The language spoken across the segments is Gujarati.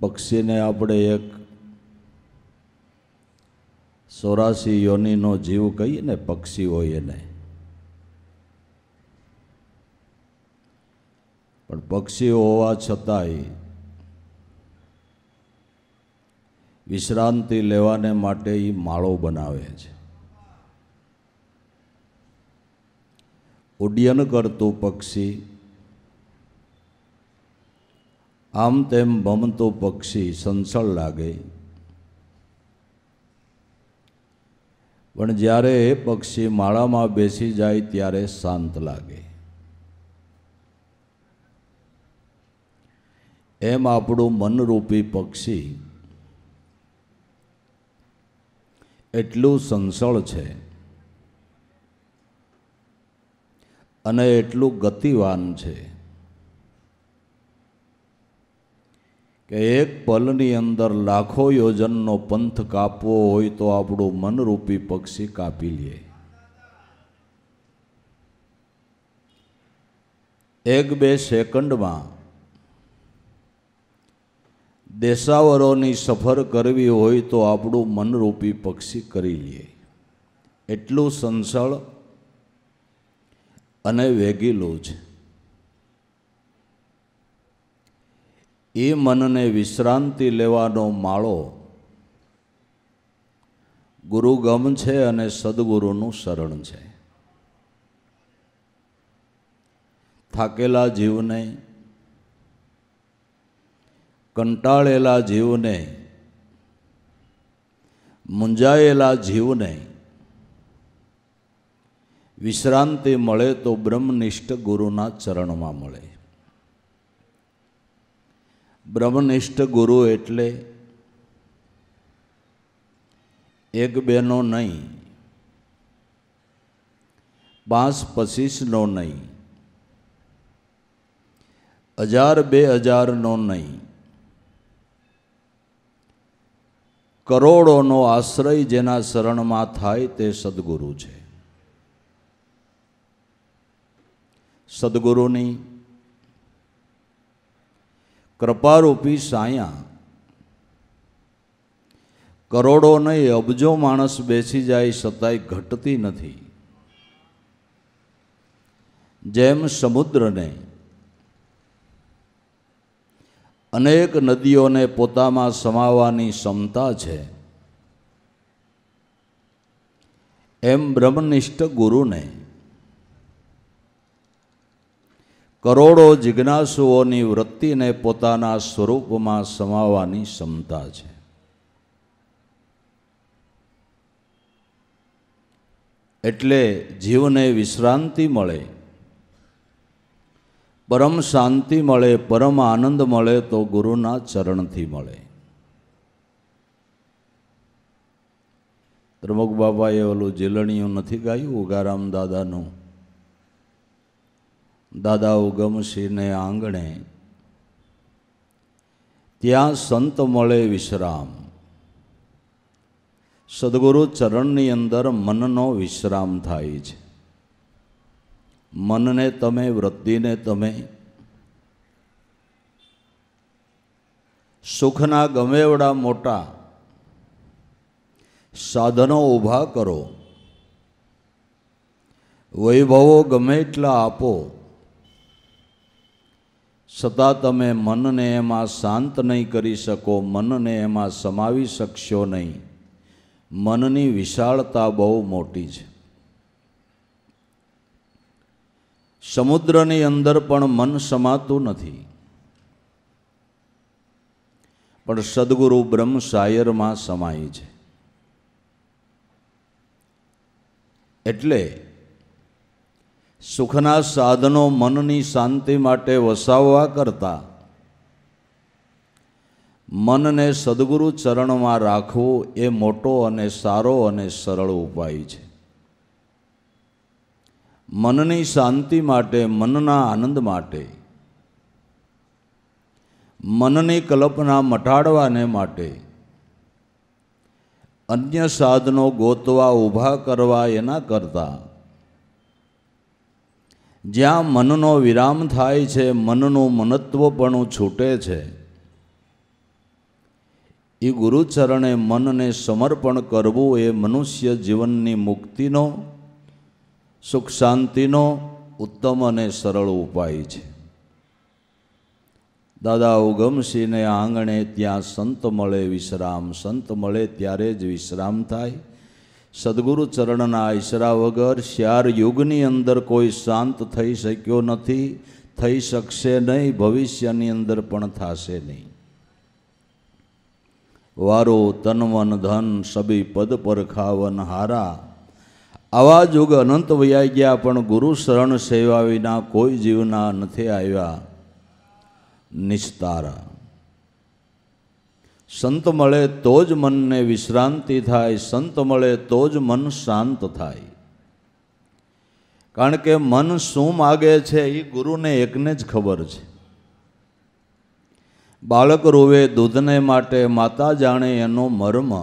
પક્ષીને આપણે એક સોરાસી યોનિનો જીવ કહીએ ને પક્ષી હોય એને પણ પક્ષી હોવા છતાંય વિશ્રાંતિ લેવાને માટે એ માળો બનાવે છે ઉડ્ડયન કરતું પક્ષી આમ તેમ બમતો પક્ષી સંસળ લાગે પણ જ્યારે એ પક્ષી માળામાં બેસી જાય ત્યારે શાંત લાગે એમ આપણું મનરૂપી પક્ષી એટલું સંસળ છે અને એટલું ગતિવાન છે કે એક પલની અંદર લાખો યોજનનો પંથ કાપવો હોય તો આપણું મનરૂપી પક્ષી કાપી લે એક બે સેકન્ડમાં દેશાવરોની સફર કરવી હોય તો આપણું મનરૂપી પક્ષી કરી લઈએ એટલું સંસળ અને વેગીલું છે એ મનને વિશ્રાંતિ લેવાનો માળો ગુરુગમ છે અને સદગુરુનું શરણ છે થાકેલા જીવને કંટાળેલા જીવને મૂંઝાયેલા જીવને વિશ્રાંતિ મળે તો બ્રહ્મનિષ્ઠ ગુરુના ચરણમાં મળે બ્રહ્મનિષ્ઠ ગુરુ એટલે એક બેનો નહીં પાંચ પચીસનો નહીં હજાર બે હજારનો નહીં કરોડોનો આશ્રય જેના શરણમાં થાય તે સદગુરુ છે સદગુરુની કૃપારૂપી સાયા કરોડો નહીં અબજો માણસ બેસી જાય છતાંય ઘટતી નથી જેમ સમુદ્રને અનેક નદીઓને પોતામાં સમાવાની ક્ષમતા છે એમ બ્રહ્મનિષ્ઠ ગુરુને કરોડો જિજ્ઞાસુઓની વૃત્તિને પોતાના સ્વરૂપમાં સમાવવાની ક્ષમતા છે એટલે જીવને વિશ્રાંતિ મળે પરમ શાંતિ મળે પરમ આનંદ મળે તો ગુરુના ચરણથી મળે ત્રમક બાબાએ ઓલું જીલણીયું નથી ગાયું ઉગારામ દાદાનું દાદા ઉગમસિંહને આંગણે ત્યાં સંત મળે વિશ્રામ સદગુરુ ચરણની અંદર મનનો વિશ્રામ થાય છે મનને તમે વૃત્તિને તમે સુખના ગમે એવડા મોટા સાધનો ઊભા કરો વૈભવો ગમે એટલા આપો છતાં તમે મનને એમાં શાંત નહીં કરી શકો મનને એમાં સમાવી શકશો નહીં મનની વિશાળતા બહુ મોટી છે સમુદ્રની અંદર પણ મન સમાતું નથી પણ સદગુરુ બ્રહ્મ સાયરમાં સમાય છે એટલે સુખના સાધનો મનની શાંતિ માટે વસાવવા કરતાં મનને સદગુરુ ચરણમાં રાખવું એ મોટો અને સારો અને સરળ ઉપાય છે મનની શાંતિ માટે મનના આનંદ માટે મનની કલ્પના મટાડવાને માટે અન્ય સાધનો ગોતવા ઊભા કરવા એના કરતાં જ્યાં મનનો વિરામ થાય છે મનનું પણ છૂટે છે એ ગુરુચરણે મનને સમર્પણ કરવું એ મનુષ્ય જીવનની મુક્તિનો સુખ શાંતિનો ઉત્તમ અને સરળ ઉપાય છે દાદા ઉગમસિંહને આંગણે ત્યાં સંત મળે વિશ્રામ સંત મળે ત્યારે જ વિશ્રામ થાય સદગુરુ ચરણના ઈશરા વગર શ્યાર યુગની અંદર કોઈ શાંત થઈ શક્યો નથી થઈ શકશે નહીં ભવિષ્યની અંદર પણ થશે નહીં વારો તનવન ધન સબી પદ પર ખાવન હારા આવા યુગ અનંત વૈયા ગયા પણ ગુરુ શરણ સેવા વિના કોઈ જીવના નથી આવ્યા નિસ્તારા સંત મળે તો જ મનને વિશ્રાંતિ થાય સંત મળે તો જ મન શાંત થાય કારણ કે મન શું માગે છે એ ગુરુને એકને જ ખબર છે બાળક રૂવે દૂધને માટે માતા જાણે એનો મર્મ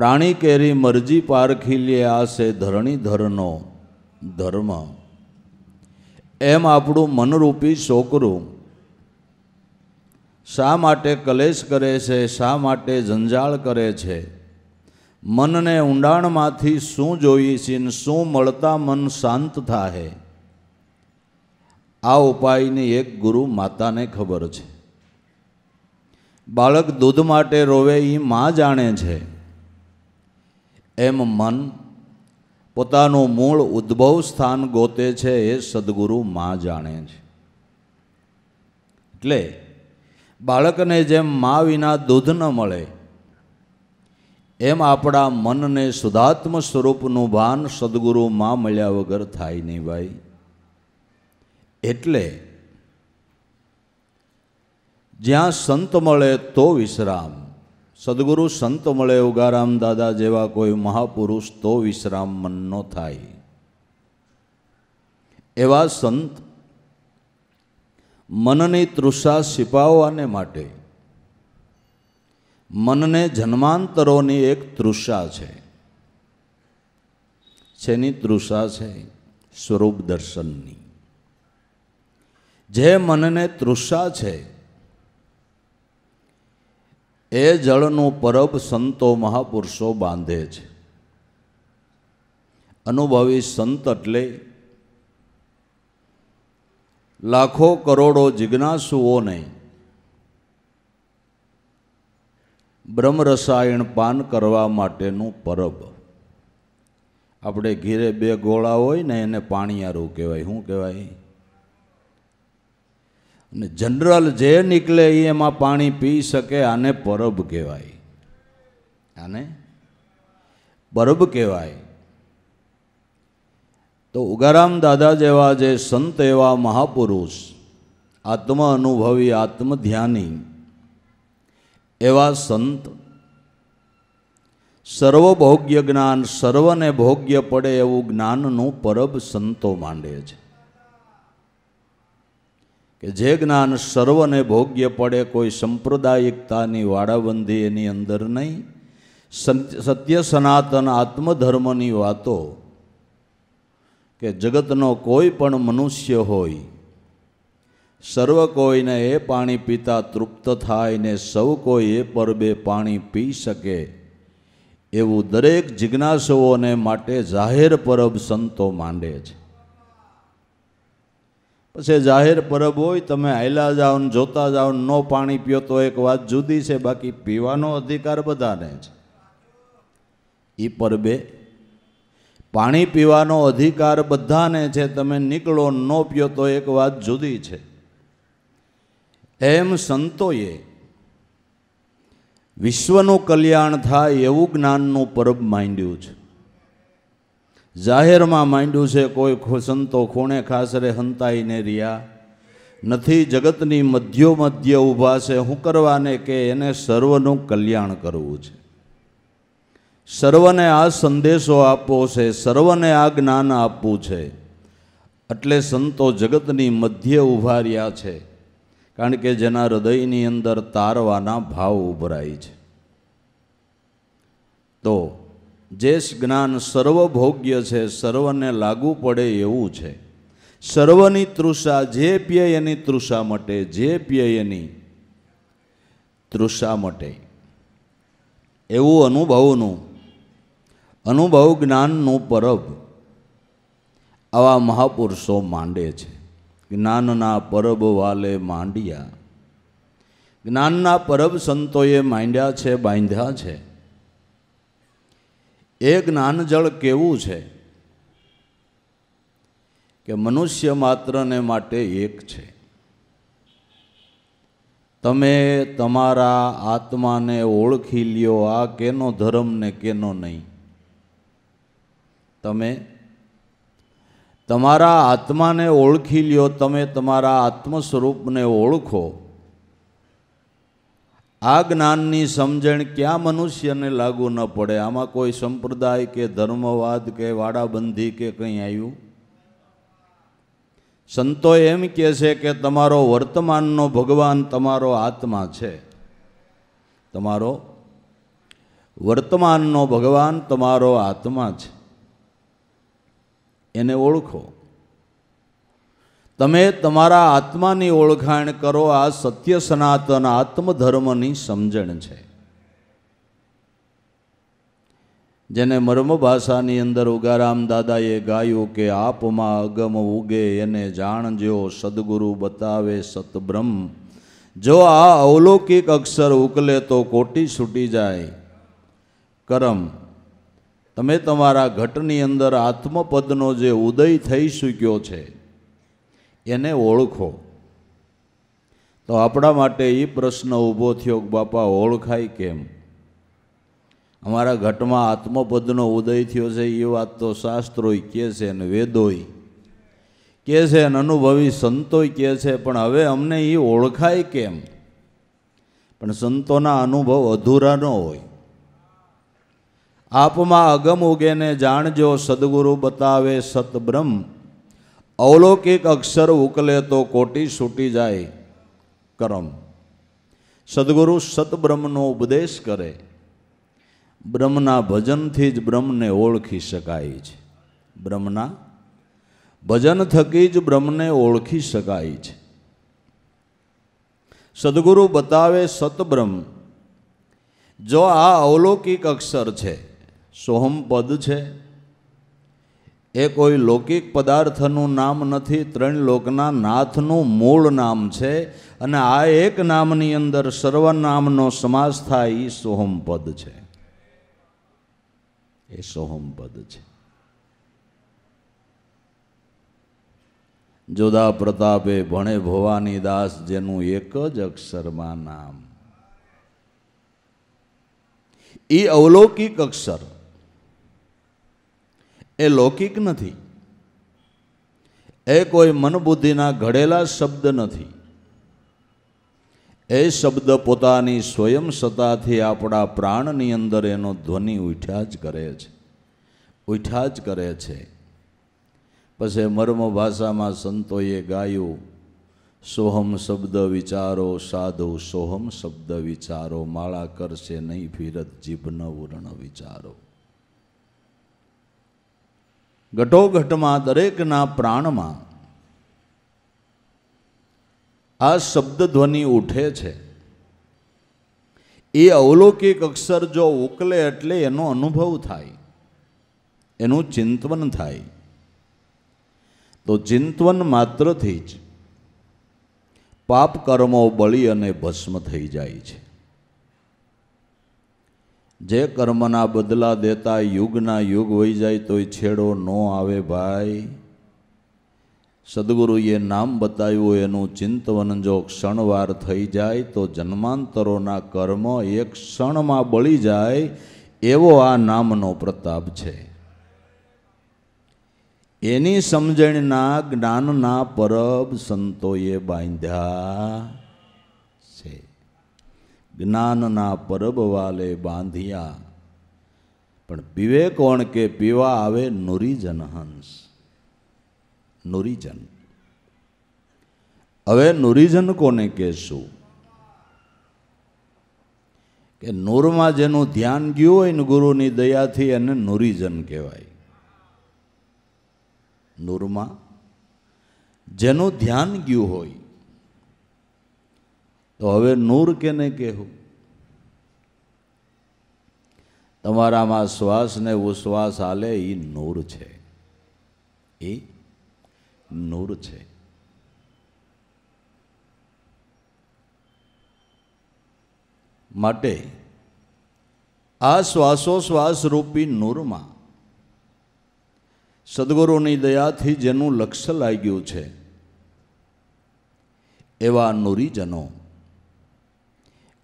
પ્રાણી કેરી મરજી પારખી લે આ છે ધરણી ધરનો ધર્મ એમ આપણું મનરૂપી છોકરું શા માટે કલેશ કરે છે શા માટે જંજાળ કરે છે મનને ઊંડાણમાંથી શું જોઈએ છે ને શું મળતા મન શાંત થાય આ ઉપાયની એક ગુરુ માતાને ખબર છે બાળક દૂધ માટે રોવે એ મા જાણે છે એમ મન પોતાનું મૂળ ઉદ્ભવ સ્થાન ગોતે છે એ સદગુરુ મા જાણે છે એટલે બાળકને જેમ મા વિના દૂધ ન મળે એમ આપણા મનને શુદ્ધાત્મ સ્વરૂપનું ભાન સદગુરુ માં મળ્યા વગર થાય નહીં ભાઈ એટલે જ્યાં સંત મળે તો વિશ્રામ સદગુરુ સંત મળે ઉગારામ દાદા જેવા કોઈ મહાપુરુષ તો વિશ્રામ મનનો થાય એવા સંત મનની તૃષા છિપાવવાને માટે મનને જન્માંતરોની એક તૃષા છે જેની તૃષા છે સ્વરૂપ દર્શનની જે મનને તૃષા છે એ જળનું પરબ સંતો મહાપુરુષો બાંધે છે અનુભવી સંત એટલે લાખો કરોડો જિજ્ઞાસુઓને બ્રહ્મરસાયણ પાન કરવા માટેનું પરબ આપણે ઘીરે બે ગોળા હોય ને એને પાણીયારું કહેવાય શું કહેવાય અને જનરલ જે નીકળે એ એમાં પાણી પી શકે આને પરબ કહેવાય આને પરબ કહેવાય તો ઉગારામ દાદા જેવા જે સંત એવા મહાપુરુષ આત્મ અનુભવી આત્મધ્યાની એવા સંત સર્વભોગ્ય જ્ઞાન સર્વને ભોગ્ય પડે એવું જ્ઞાનનું પરબ સંતો માંડે છે કે જે જ્ઞાન સર્વને ભોગ્ય પડે કોઈ સંપ્રદાયિકતાની વાડાબંધી એની અંદર નહીં સત્ય સનાતન આત્મધર્મની વાતો કે જગતનો કોઈ પણ મનુષ્ય હોય સર્વ કોઈને એ પાણી પીતા તૃપ્ત થાય ને સૌ કોઈ એ પરબે પાણી પી શકે એવું દરેક જિજ્ઞાસુઓને માટે જાહેર પરબ સંતો માંડે છે પછી જાહેર પરબ હોય તમે આયલા જાઓ ને જોતા જાઓ ન પાણી પીઓ તો એક વાત જુદી છે બાકી પીવાનો અધિકાર બધાને છે એ પરબે પાણી પીવાનો અધિકાર બધાને છે તમે નીકળો ન પીઓ તો એક વાત જુદી છે એમ સંતોએ વિશ્વનું કલ્યાણ થાય એવું જ્ઞાનનું પરબ માંડ્યું છે જાહેરમાં માંડ્યું છે કોઈ સંતો ખૂણે ખાસરે હંતાઈને રહ્યા નથી જગતની મધ્યો મધ્ય ઊભા છે હું કરવાને કે એને સર્વનું કલ્યાણ કરવું છે સર્વને આ સંદેશો આપવો છે સર્વને આ જ્ઞાન આપવું છે એટલે સંતો જગતની મધ્ય ઊભા રહ્યા છે કારણ કે જેના હૃદયની અંદર તારવાના ભાવ ઉભરાય છે તો જે જ્ઞાન સર્વભોગ્ય છે સર્વને લાગુ પડે એવું છે સર્વની તૃષા જે પ્ય એની તૃષા મટે જે પ્ય એની તૃષા મટે એવું અનુભવનું અનુભવ જ્ઞાનનું પરબ આવા મહાપુરુષો માંડે છે જ્ઞાનના પરબ વાલે માંડ્યા જ્ઞાનના પરબ સંતોએ માંડ્યા છે બાંધ્યા છે એ જ્ઞાન જળ કેવું છે કે મનુષ્ય માત્રને માટે એક છે તમે તમારા આત્માને ઓળખી લ્યો આ કેનો ધર્મ ને કેનો નહીં તમે તમારા આત્માને ઓળખી લ્યો તમે તમારા આત્મ સ્વરૂપને ઓળખો આ જ્ઞાનની સમજણ ક્યાં મનુષ્યને લાગુ ન પડે આમાં કોઈ સંપ્રદાય કે ધર્મવાદ કે વાડાબંધી કે કંઈ આવ્યું સંતો એમ કહે છે કે તમારો વર્તમાનનો ભગવાન તમારો આત્મા છે તમારો વર્તમાનનો ભગવાન તમારો આત્મા છે એને ઓળખો તમે તમારા આત્માની ઓળખાણ કરો આ સત્ય સનાતન આત્મધર્મની સમજણ છે જેને મર્મ ભાષાની અંદર ઉગારામ દાદાએ ગાયું કે આપમાં અગમ ઉગે એને જાણજો સદગુરુ બતાવે સતબ્રહ્મ જો આ અવલૌકિક અક્ષર ઉકલે તો કોટી છૂટી જાય કરમ તમે તમારા ઘટની અંદર આત્મપદનો જે ઉદય થઈ ચૂક્યો છે એને ઓળખો તો આપણા માટે એ પ્રશ્ન ઊભો થયો કે બાપા ઓળખાય કેમ અમારા ઘટમાં આત્મપદનો ઉદય થયો છે એ વાત તો શાસ્ત્રોય કહે છે અને વેદોય કહે છે અને અનુભવી સંતોય કહે છે પણ હવે અમને એ ઓળખાય કેમ પણ સંતોના અનુભવ અધૂરા ન હોય આપમાં અગમ ઉગેને જાણજો સદગુરુ બતાવે સતબ્રહ્મ અવલૌકિક અક્ષર ઉકલે તો કોટી છૂટી જાય કરમ સદગુરુ સતબ્રહ્મનો ઉપદેશ કરે બ્રહ્મના ભજનથી જ બ્રહ્મને ઓળખી શકાય છે બ્રહ્મના ભજન થકી જ બ્રહ્મને ઓળખી શકાય છે સદગુરુ બતાવે સતબ્રહ્મ જો આ અવલૌકિક અક્ષર છે સોહમ પદ છે એ કોઈ લૌકિક પદાર્થનું નામ નથી ત્રણ લોકના નાથનું મૂળ નામ છે અને આ એક નામની અંદર સર્વનામનો સમાસ થાય એ સોહમ પદ છે એ સોહમ પદ છે જોદા પ્રતાપે ભણે ભવાની દાસ જેનું એક જ અક્ષરમાં નામ એ અવલૌકિક અક્ષર એ લૌકિક નથી એ કોઈ મનબુદ્ધિના ઘડેલા શબ્દ નથી એ શબ્દ પોતાની સ્વયં સત્તાથી આપણા પ્રાણની અંદર એનો ધ્વનિ ઉઠ્યા જ કરે છે ઉઠ્યા જ કરે છે પછી મર્મ ભાષામાં સંતોએ ગાયું સોહમ શબ્દ વિચારો સાધુ સોહમ શબ્દ વિચારો માળા કરશે નહીં ફિરત જીભન વર્ણ વિચારો ઘટોઘટમાં દરેકના પ્રાણમાં આ શબ્દ ધ્વનિ ઉઠે છે એ અવલૌકિક અક્ષર જો ઉકલે એટલે એનો અનુભવ થાય એનું ચિંતવન થાય તો ચિંતવન માત્રથી જ પાપ કર્મો બળી અને ભસ્મ થઈ જાય છે જે કર્મના બદલા દેતા યુગના યુગ હોઈ જાય તોય છેડો ન આવે ભાઈ સદગુરુએ નામ બતાવ્યું એનું ચિંતવન જો ક્ષણવાર થઈ જાય તો જન્માંતરોના કર્મ એક ક્ષણમાં બળી જાય એવો આ નામનો પ્રતાપ છે એની સમજણના જ્ઞાનના પરબ સંતોએ બાંધ્યા જ્ઞાનના પરબવાલે બાંધ્યા પણ પીવે કોણ કે પીવા આવે નુરીજન હંસ નુરીજન હવે નુરીજન કોને કહેશું કે નૂરમાં જેનું ધ્યાન ગયું હોય ને ગુરુની દયાથી એને નુરીજન કહેવાય નૂરમાં જેનું ધ્યાન ગયું હોય તો હવે નૂર કેને કહેવું તમારામાં શ્વાસ ને ઉશ્વાસ હાલે એ નૂર છે એ નૂર છે માટે આ શ્વાસોશ્વાસ રૂપી નૂરમાં સદગુરુની દયાથી જેનું લક્ષ્ય લાગ્યું છે એવા નૂરીજનો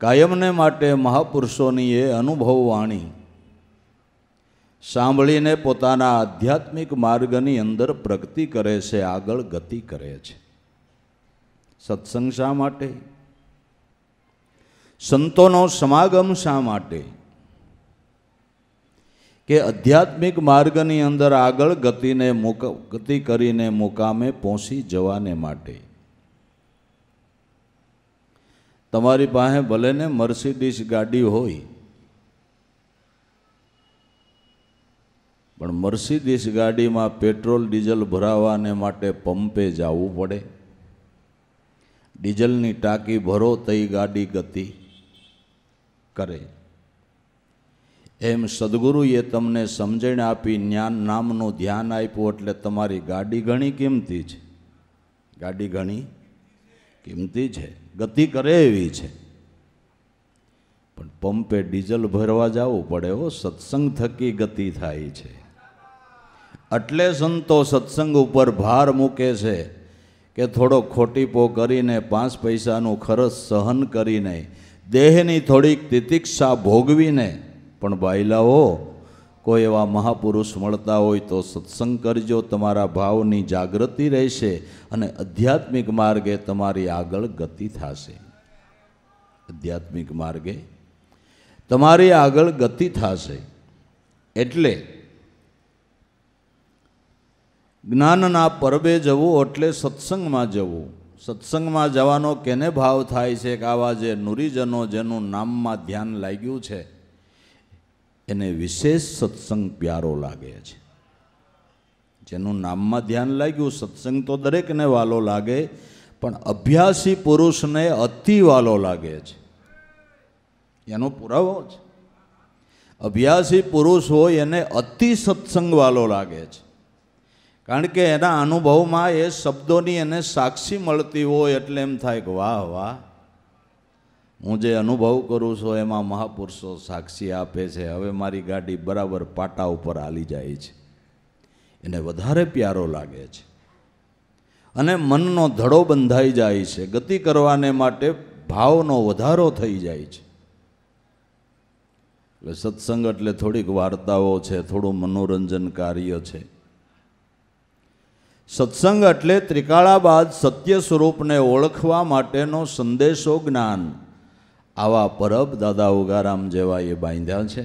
કાયમને માટે મહાપુરુષોની એ અનુભવ વાણી સાંભળીને પોતાના આધ્યાત્મિક માર્ગની અંદર પ્રગતિ કરે છે આગળ ગતિ કરે છે સત્સંગ શા માટે સંતોનો સમાગમ શા માટે કે આધ્યાત્મિક માર્ગની અંદર આગળ ગતિને મુક ગતિ કરીને મુકામે પહોંચી જવાને માટે તમારી પાસે ભલે ને મર્સિડીઝ ગાડી હોય પણ મર્સિડીઝ ગાડીમાં પેટ્રોલ ડીઝલ ભરાવાને માટે પંપે જવું પડે ડીઝલની ટાંકી ભરો તઈ ગાડી ગતિ કરે એમ સદગુરુએ તમને સમજણ આપી જ્ઞાન નામનું ધ્યાન આપ્યું એટલે તમારી ગાડી ઘણી કિંમતી છે ગાડી ઘણી કિંમતી છે ગતિ કરે એવી છે પણ પંપે ડીઝલ ભરવા જવું પડે એવો સત્સંગ થકી ગતિ થાય છે એટલે સંતો સત્સંગ ઉપર ભાર મૂકે છે કે થોડો ખોટીપો કરીને પાંચ પૈસાનું ખર્ચ સહન કરીને દેહની થોડીક તિતિક્ષા ભોગવીને પણ બાયલાઓ કોઈ એવા મહાપુરુષ મળતા હોય તો સત્સંગ કરજો તમારા ભાવની જાગૃતિ રહેશે અને આધ્યાત્મિક માર્ગે તમારી આગળ ગતિ થશે આધ્યાત્મિક માર્ગે તમારી આગળ ગતિ થશે એટલે જ્ઞાનના પર્વે જવું એટલે સત્સંગમાં જવું સત્સંગમાં જવાનો કેને ભાવ થાય છે કે આવા જે નુરીજનો જેનું નામમાં ધ્યાન લાગ્યું છે એને વિશેષ સત્સંગ પ્યારો લાગે છે જેનું નામમાં ધ્યાન લાગ્યું સત્સંગ તો દરેકને વાલો લાગે પણ અભ્યાસી પુરુષને અતિ વાલો લાગે છે એનો પુરાવો છે અભ્યાસી પુરુષ હોય એને અતિ સત્સંગ વાલો લાગે છે કારણ કે એના અનુભવમાં એ શબ્દોની એને સાક્ષી મળતી હોય એટલે એમ થાય કે વાહ વાહ હું જે અનુભવ કરું છું એમાં મહાપુરુષો સાક્ષી આપે છે હવે મારી ગાડી બરાબર પાટા ઉપર હાલી જાય છે એને વધારે પ્યારો લાગે છે અને મનનો ધડો બંધાઈ જાય છે ગતિ કરવાને માટે ભાવનો વધારો થઈ જાય છે એટલે સત્સંગ એટલે થોડીક વાર્તાઓ છે થોડું મનોરંજન કાર્ય છે સત્સંગ એટલે ત્રિકાળા બાદ સત્ય સ્વરૂપને ઓળખવા માટેનો સંદેશો જ્ઞાન આવા પરબ દાદા ઉગારામ જેવા એ બાંધ્યા છે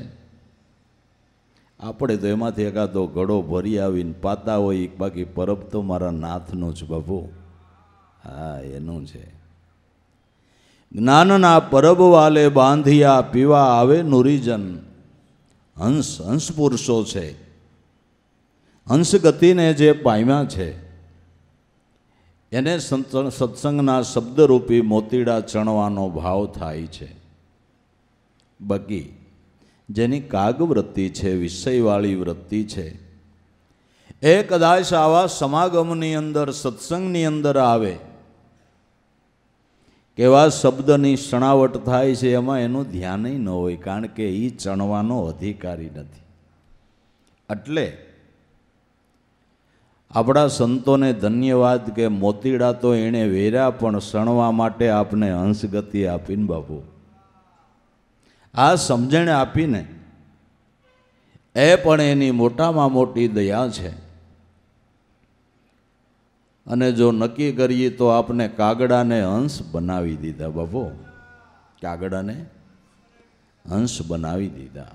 આપણે તો એમાંથી એકાદો ઘડો ભરી આવીને પાતા હોય એક બાકી પરબ તો મારા નાથનો જ બાપુ હા એનું છે જ્ઞાનના પરબ વાલે બાંધિયા પીવા આવે નુરીજન હંસ હંસ પુરુષો છે હંસગતિને જે પામ્યા છે એને સત્સંગના શબ્દરૂપી મોતીડા ચણવાનો ભાવ થાય છે બગી જેની કાગવૃત્તિ છે વિષયવાળી વૃત્તિ છે એ કદાચ આવા સમાગમની અંદર સત્સંગની અંદર આવે કેવા શબ્દની શણાવટ થાય છે એમાં એનું ધ્યાન ન હોય કારણ કે એ ચણવાનો અધિકારી નથી એટલે આપણા સંતોને ધન્યવાદ કે મોતીડા તો એણે વેર્યા પણ સણવા માટે આપને હંસગતિ આપીને બાપુ આ સમજણ આપીને એ પણ એની મોટામાં મોટી દયા છે અને જો નક્કી કરીએ તો આપને કાગડાને હંસ બનાવી દીધા બાપુ કાગડાને હંસ બનાવી દીધા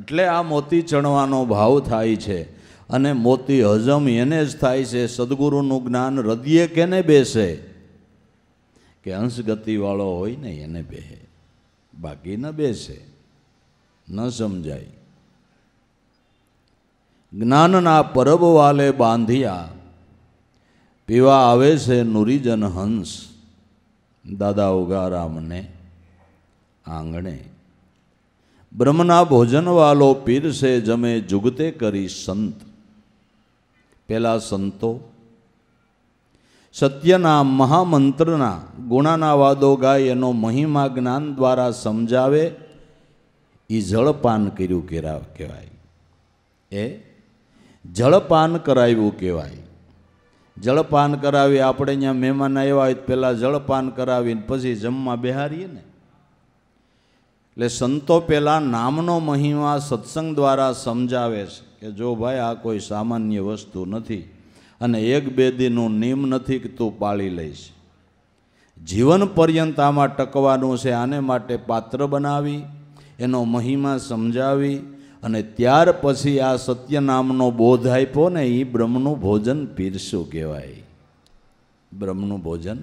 એટલે આ મોતી ચણવાનો ભાવ થાય છે અને મોતી હજમ એને જ થાય છે સદગુરુનું જ્ઞાન હૃદયે કેને બેસે કે હંસગતિવાળો હોય ને એને બેહે બાકી ન બેસે ન સમજાય જ્ઞાનના પરબ વાલે બાંધિયા પીવા આવે છે નુરીજન હંસ દાદા ઉગારામને આંગણે બ્રહ્મના ભોજનવાલો પીરસે જમે જુગતે કરી સંત પહેલાં સંતો સત્યના મહામંત્રના ગુણાના વાદો ગાય એનો મહિમા જ્ઞાન દ્વારા સમજાવે એ જળપાન કર્યું કેરા કહેવાય એ જળપાન કરાવ્યું કહેવાય જળપાન કરાવી આપણે અહીંયા મહેમાન આવ્યા હોય પહેલાં જળપાન કરાવીને પછી જમવા બેહારીએ ને એટલે સંતો પહેલાં નામનો મહિમા સત્સંગ દ્વારા સમજાવે છે કે જો ભાઈ આ કોઈ સામાન્ય વસ્તુ નથી અને એક બે દીનું નિયમ નથી કે તું પાળી લઈશ જીવન પર્યંત આમાં ટકવાનું છે આને માટે પાત્ર બનાવી એનો મહિમા સમજાવી અને ત્યાર પછી આ સત્ય નામનો બોધ આપ્યો ને એ બ્રહ્મનું ભોજન પીરસું કહેવાય બ્રહ્મનું ભોજન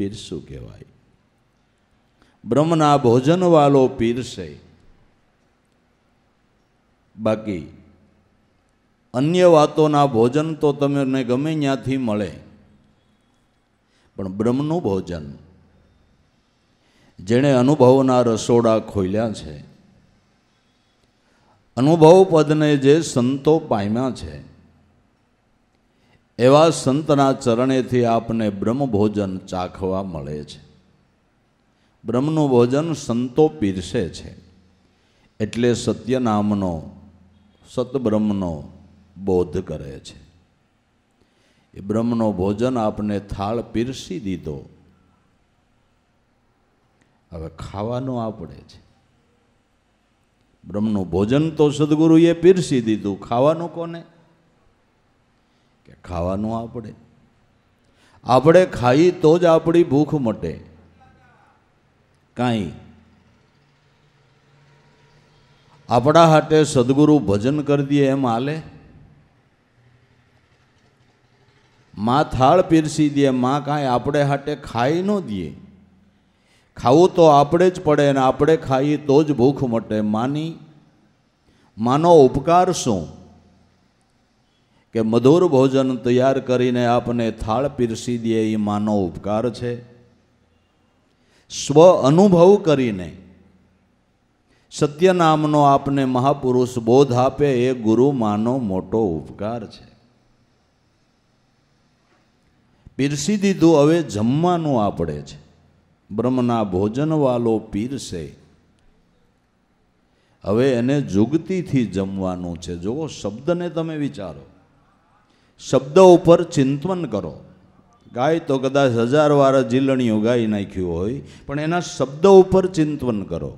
પીરસું કહેવાય બ્રહ્મના ભોજનવાળો પીરસે બાકી અન્ય વાતોના ભોજન તો તમને ગમે ત્યાંથી મળે પણ બ્રહ્મનું ભોજન જેણે અનુભવના રસોડા ખોલ્યા છે અનુભવ પદને જે સંતો પામ્યા છે એવા સંતના ચરણેથી આપને બ્રહ્મ ભોજન ચાખવા મળે છે બ્રહ્મનું ભોજન સંતો પીરસે છે એટલે સત્યનામનો નામનો સતબ્રહ્મનો બોધ કરે છે એ બ્રહ્મનો ભોજન આપને થાળ પીરસી દીધો હવે ખાવાનું આપણે છે બ્રહ્મનું ભોજન તો સદગુરુએ પીરસી દીધું ખાવાનું કોને કે ખાવાનું આપણે આપણે ખાઈ તો જ આપણી ભૂખ મટે કાંઈ આપણા હાટે સદગુરુ ભજન કરી દે એમ હાલે માં થાળ પીરસી દે માં કાંઈ આપણે હાટે ખાઈ ન દે ખાવું તો આપણે જ પડે અને આપણે ખાઈએ તો જ ભૂખ મટે માની માનો ઉપકાર શું કે મધુર ભોજન તૈયાર કરીને આપને થાળ પીરસી દે એ માનો ઉપકાર છે સ્વ અનુભવ કરીને સત્ય નામનો આપને મહાપુરુષ બોધ આપે એ ગુરુ માનો મોટો ઉપકાર છે પીરસી દીધું હવે જમવાનું આપણે છે બ્રહ્મના ભોજનવાલો પીરસે હવે એને જુગતીથી જમવાનું છે જુઓ શબ્દને તમે વિચારો શબ્દ ઉપર ચિંતન કરો ગાય તો કદાચ હજાર વાર જીલણીઓ ગાઈ નાખ્યું હોય પણ એના શબ્દ ઉપર ચિંતન કરો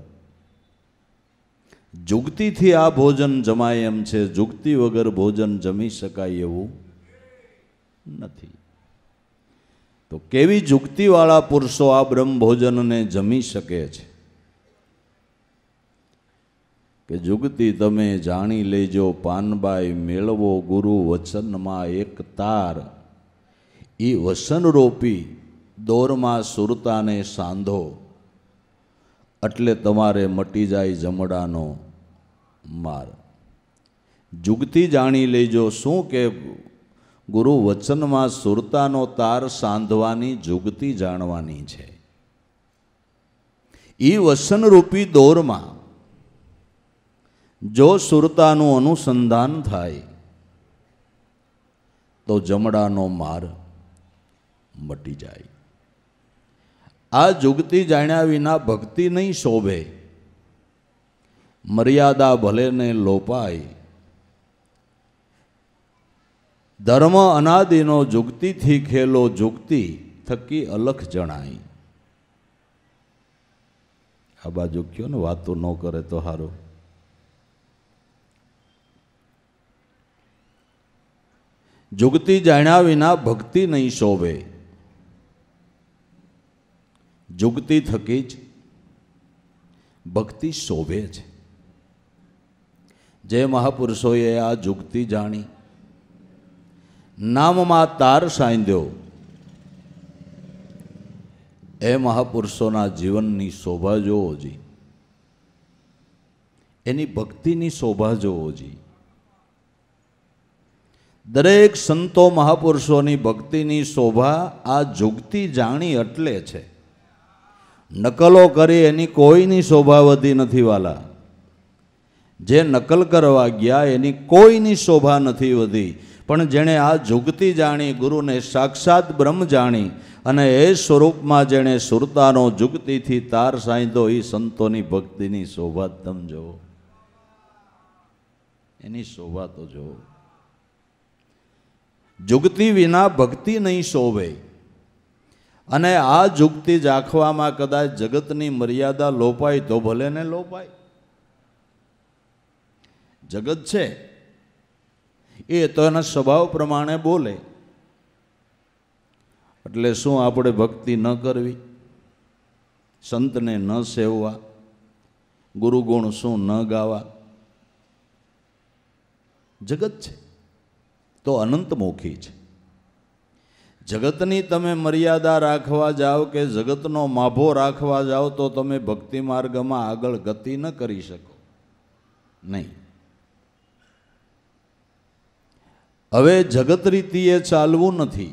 જુગતીથી આ ભોજન જમાય એમ છે જુગતી વગર ભોજન જમી શકાય એવું નથી તો કેવી જુગતીવાળા પુરુષો આ બ્રહ્મ ભોજનને જમી શકે છે કે જુગતી તમે જાણી લેજો પાનબાઈ મેળવો ગુરુ વચનમાં એક તાર એ વસન રોપી દોરમાં સુરતાને સાંધો એટલે તમારે મટી જાય જમડાનો માર જુગતી જાણી લેજો શું કે ગુરુ વચનમાં સુરતાનો તાર સાંધવાની જુગતી જાણવાની છે એ વસનરૂપી દોરમાં જો સુરતાનું અનુસંધાન થાય તો જમડાનો માર મટી જાય આ જુગતી જાણ્યા વિના ભક્તિ નહીં શોભે મર્યાદા ભલે ને લોપાય ધર્મ અનાદિનો જુગતીથી ખેલો જુગતી થકી અલખ જણાય આ બાજુ કયો ને વાતો ન કરે તો હારો જુગતી જાણ્યા વિના ભક્તિ નહીં શોભે જુગતી થકી જ ભક્તિ શોભે છે જે મહાપુરુષોએ આ જુગતી જાણી નામમાં તાર સાંધ્યો એ મહાપુરુષોના જીવનની શોભા જોવો જી એની ભક્તિની શોભા જોવો જી દરેક સંતો મહાપુરુષોની ભક્તિની શોભા આ જુગતી જાણી અટલે છે નકલો કરી એની કોઈની શોભા વધી નથી વાલા જે નકલ કરવા ગયા એની કોઈની શોભા નથી વધી પણ જેણે આ જુગતી જાણી ગુરુને સાક્ષાત બ્રહ્મ જાણી અને એ સ્વરૂપમાં જેણે સુરતાનો જુગતીથી તાર સાંધો એ સંતોની ભક્તિની શોભા તમ જુઓ એની શોભા તો જુઓ જુગતી વિના ભક્તિ નહીં શોભે અને આ જુગતી જાખવામાં કદાચ જગતની મર્યાદા લોપાય તો ભલે ને લોપાય જગત છે એ તો એના સ્વભાવ પ્રમાણે બોલે એટલે શું આપણે ભક્તિ ન કરવી સંતને ન સેવવા ગુરુગુણ શું ન ગાવા જગત છે તો અનંતમુખી છે જગતની તમે મર્યાદા રાખવા જાઓ કે જગતનો માભો રાખવા જાઓ તો તમે ભક્તિ માર્ગમાં આગળ ગતિ ન કરી શકો નહીં હવે જગત રીતિએ ચાલવું નથી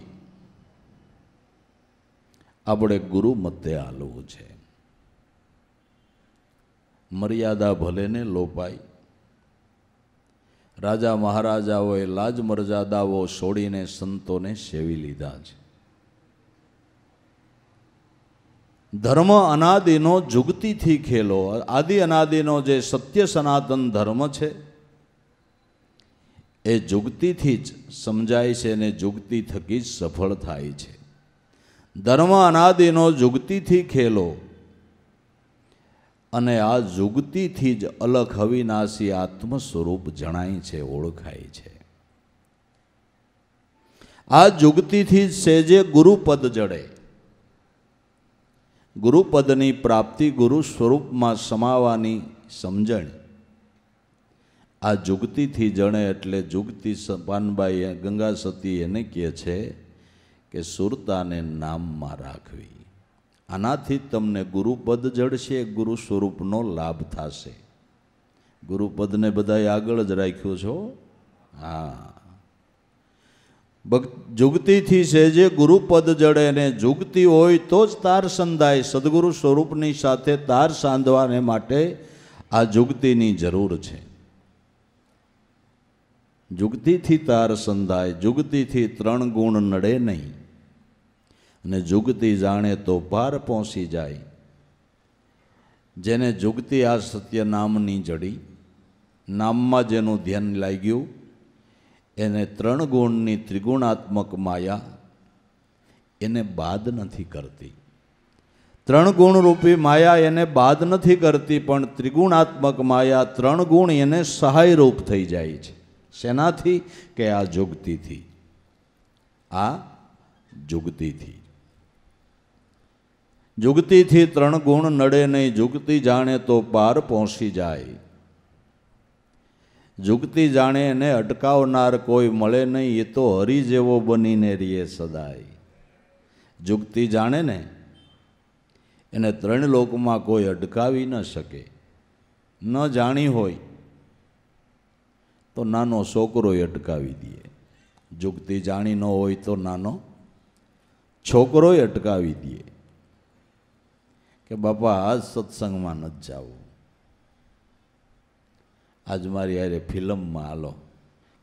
આપણે ગુરુ મધ્યે હાલવું છે મર્યાદા ભલેને લોપાઈ રાજા મહારાજાઓએ લાજ મર્યાદાઓ છોડીને સંતોને સેવી લીધા છે ધર્મ અનાદિનો જુગતીથી ખેલો આદિ અનાદિનો જે સત્ય સનાતન ધર્મ છે એ જુગતીથી જ સમજાય છે અને જુગતી થકી જ સફળ થાય છે ધર્મ અનાદિનો જુગતીથી ખેલો અને આ જુગતીથી જ અલગ અવિનાશી આત્મ સ્વરૂપ જણાય છે ઓળખાય છે આ જુગતીથી જ સેજે ગુરુપદ જડે ગુરુપદની પ્રાપ્તિ ગુરુ સ્વરૂપમાં સમાવાની સમજણ આ જુગતીથી જણે એટલે જુગતી પાનબાઈ ગંગા સતી એને કહે છે કે સુરતાને નામમાં રાખવી આનાથી તમને ગુરુપદ જડશે ગુરુ સ્વરૂપનો લાભ થશે ગુરુપદને બધાએ આગળ જ રાખ્યું છો હા ભક્ત જુગતીથી છે જે ગુરુપદ જડે ને જુગતી હોય તો જ તાર સંધાય સદગુરુ સ્વરૂપની સાથે તાર સાંધવાને માટે આ જુગતીની જરૂર છે જુગતીથી તાર સંધાય જુગતીથી ત્રણ ગુણ નડે નહીં અને જુગતી જાણે તો પાર પહોંચી જાય જેને જુગતી આ સત્ય નામની જડી નામમાં જેનું ધ્યાન લાગ્યું એને ત્રણ ગુણની ત્રિગુણાત્મક માયા એને બાદ નથી કરતી ત્રણ ગુણરૂપી માયા એને બાદ નથી કરતી પણ ત્રિગુણાત્મક માયા ત્રણ ગુણ એને સહાયરૂપ થઈ જાય છે શેનાથી કે આ જોગતીથી આ જુગતીથી જુગતીથી ત્રણ ગુણ નડે નહીં જુગતી જાણે તો પાર પહોંચી જાય જુગતી જાણે એને અટકાવનાર કોઈ મળે નહીં એ તો હરી જેવો બનીને રહીએ સદાય જુગતી જાણે ને એને ત્રણ લોકમાં કોઈ અટકાવી ન શકે ન જાણી હોય તો નાનો છોકરો એ અટકાવી દે જુગતી જાણી ન હોય તો નાનો છોકરો અટકાવી દે કે બાપા આજ સત્સંગમાં ન જાવું આજ મારી અરે ફિલ્મમાં હાલો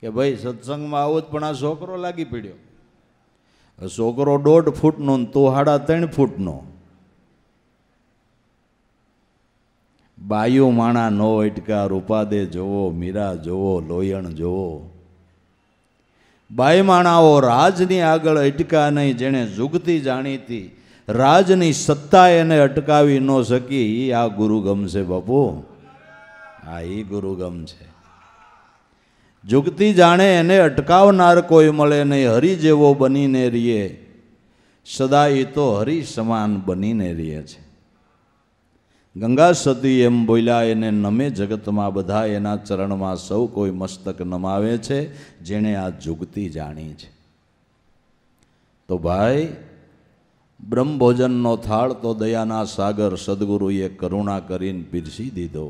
કે ભાઈ સત્સંગમાં આવો જ પણ આ છોકરો લાગી પડ્યો છોકરો દોઢ ફૂટનો તો સાડા ત્રણ ફૂટનો બાયુ માણા નો અટકા રૂપાદે જોવો મીરા જોવો લોયણ જોવો બાય માણાઓ રાજની આગળ અટકા નહીં જેણે જુગતી જાણીતી રાજની સત્તા એને અટકાવી ન શકી આ ગુરુગમ છે બાપુ આ એ ગુરુગમ છે જુગતી જાણે એને અટકાવનાર કોઈ મળે નહીં હરી જેવો બનીને રીએ સદા એ તો હરી સમાન બનીને રીએ છે ગંગા સતી એમ બોલ્યા એને નમે જગતમાં બધા એના ચરણમાં સૌ કોઈ મસ્તક નમાવે છે જેણે આ જુગતી જાણી છે તો ભાઈ બ્રહ્મભોજનનો થાળ તો દયાના સાગર સદગુરુએ કરુણા કરીને પીરસી દીધો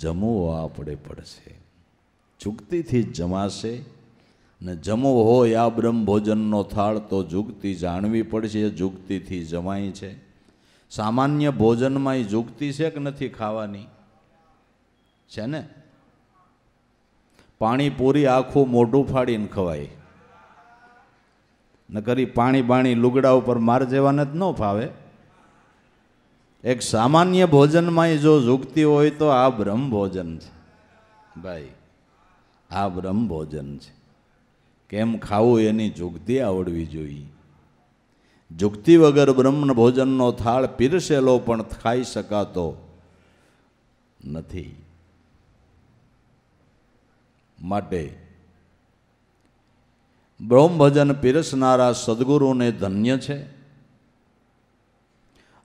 જમવો આપણે પડશે જુગતીથી જમાશે ને જમવો હોય આ બ્રહ્મભોજનનો થાળ તો જુગતી જાણવી પડશે જુગતીથી જમાય છે સામાન્ય ભોજનમાં એ જુગતી છે કે નથી ખાવાની છે ને પાણીપૂરી આખું મોઢું ફાડીને ખવાય ન કરી પાણી બાણી લુગડા ઉપર માર જેવાને જ ન ફાવે એક સામાન્ય ભોજનમાં જો ઝૂકતી હોય તો આ બ્રહ્મ ભોજન છે ભાઈ આ બ્રહ્મ ભોજન છે કેમ ખાવું એની ઝૂકતી આવડવી જોઈએ જુગતી વગર બ્રહ્મ ભોજનનો થાળ પીરસેલો પણ ખાઈ શકાતો નથી માટે બ્રહ્મભજન પીરસનારા સદગુરુને ધન્ય છે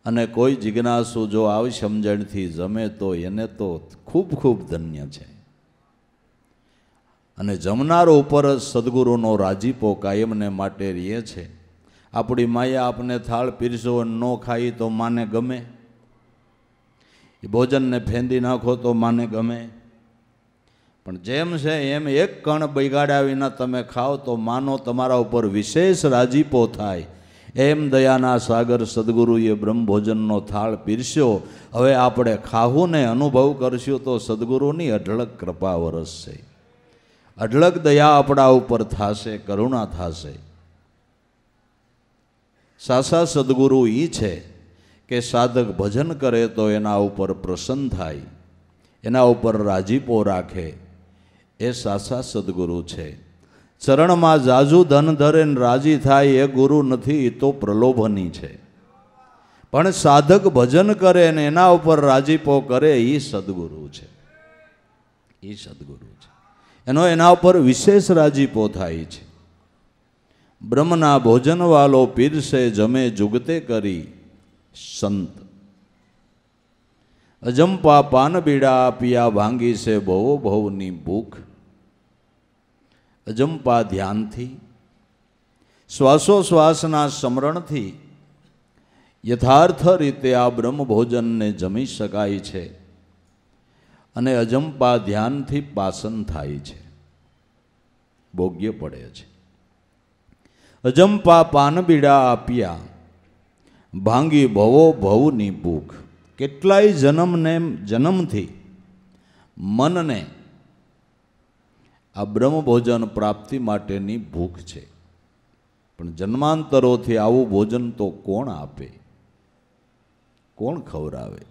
અને કોઈ જિજ્ઞાસુ જો આવી સમજણથી જમે તો એને તો ખૂબ ખૂબ ધન્ય છે અને જમનાર ઉપર જ સદગુરુનો રાજીપો કાયમને માટે રહે છે આપણી માયા આપને થાળ પીરસો ન ખાઈ તો માને ગમે એ ભોજનને ફેંદી નાખો તો માને ગમે પણ જેમ છે એમ એક કણ બગાડ્યા વિના તમે ખાઓ તો માનો તમારા ઉપર વિશેષ રાજીપો થાય એમ દયાના સાગર સદગુરુએ બ્રહ્મભોજનનો થાળ પીરસ્યો હવે આપણે ખાવું ને અનુભવ કરશું તો સદગુરુની અઢળક કૃપા વરસશે અઢળક દયા આપણા ઉપર થાશે કરુણા થશે સાસા સદગુરુ એ છે કે સાધક ભજન કરે તો એના ઉપર પ્રસન્ન થાય એના ઉપર રાજીપો રાખે એ સાસા સદગુરુ છે ચરણમાં જાજુ ધન ધરે રાજી થાય એ ગુરુ નથી એ તો પ્રલોભની છે પણ સાધક ભજન કરે ને એના ઉપર રાજીપો કરે એ સદગુરુ છે એ સદગુરુ છે એનો એના ઉપર વિશેષ રાજીપો થાય છે બ્રહ્મના ભોજનવાલો પીરસે જમે જુગતે કરી સંત અજંપા પાન બીડા પિયા ભાંગી છે ભવો ભવની ભૂખ અજંપા ધ્યાનથી શ્વાસોશ્વાસના સ્મરણથી યથાર્થ રીતે આ બ્રહ્મ ભોજનને જમી શકાય છે અને અજંપા ધ્યાનથી પાસન થાય છે ભોગ્ય પડે છે અજંપા પાનબીડા આપ્યા ભાંગી ભવો ભવની ભૂખ કેટલાય જન્મને જન્મથી મનને આ બ્રહ્મભોજન પ્રાપ્તિ માટેની ભૂખ છે પણ જન્માંતરોથી આવું ભોજન તો કોણ આપે કોણ ખવડાવે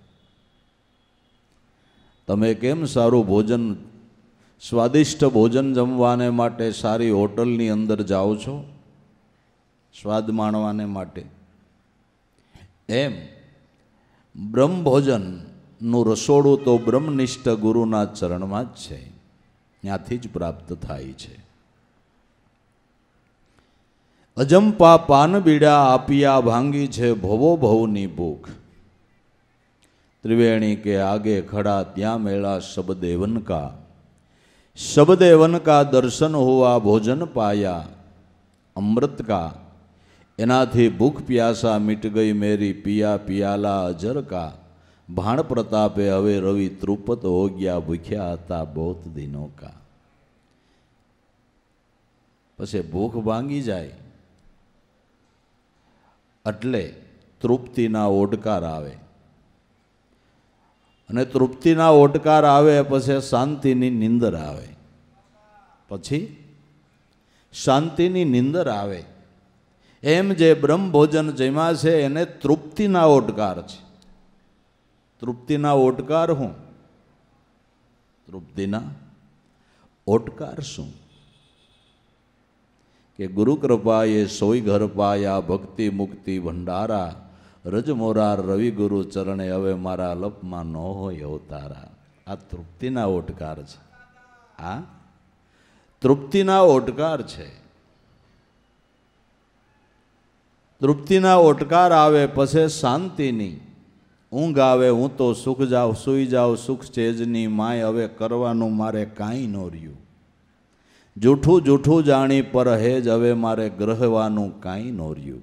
તમે કેમ સારું ભોજન સ્વાદિષ્ટ ભોજન જમવાને માટે સારી હોટલની અંદર જાઓ છો સ્વાદ માણવાને માટે એમ બ્રહ્મભોજનનું રસોડું તો બ્રહ્મનિષ્ઠ ગુરુના ચરણમાં જ છે ત્યાંથી જ પ્રાપ્ત થાય છે અજંપા પાન બીડા આપિયા ભાંગી છે ભવો ભવની ભૂખ ત્રિવેણી કે આગે ખડા ત્યાં મેળા શબદેવન કા શબદેવન કા દર્શન હોવા ભોજન પાયા અમૃત કા એનાથી ભૂખ પ્યાસા મીટ ગઈ મેરી પિયા પિયાલા અજરકા ભાણ પ્રતાપે હવે રવિ તૃપત હો ગયા ભૂખ્યા હતા બહુત દિનો કા પછી ભૂખ ભાંગી જાય એટલે તૃપ્તિના ઓડકાર આવે અને તૃપ્તિના ઓડકાર આવે પછી શાંતિની નિંદર આવે પછી શાંતિની નિંદર આવે એમ જે બ્રહ્મ ભોજન જમ્યા છે એને તૃપ્તિના ઓટકાર છે તૃપ્તિના ઓટકાર શું તૃપ્તિના ઓટકાર શું કે ગુરુકૃપા એ સોય ઘર પાયા ભક્તિ મુક્તિ ભંડારા રજમોરા રવિ ગુરુ ચરણે હવે મારા લપમાં ન હોય અવતારા આ તૃપ્તિના ઓટકાર છે આ તૃપ્તિના ઓટકાર છે તૃપ્તિના ઓટકાર આવે પછી શાંતિ નહીં ઊંઘ આવે હું તો સુખ જાઉં સૂઈ જાઉં સુખ ચેજની માય હવે કરવાનું મારે કાંઈ ન રહ્યું જૂઠું જૂઠું જાણી પરહેજ હવે મારે ગ્રહવાનું કાંઈ ન રહ્યું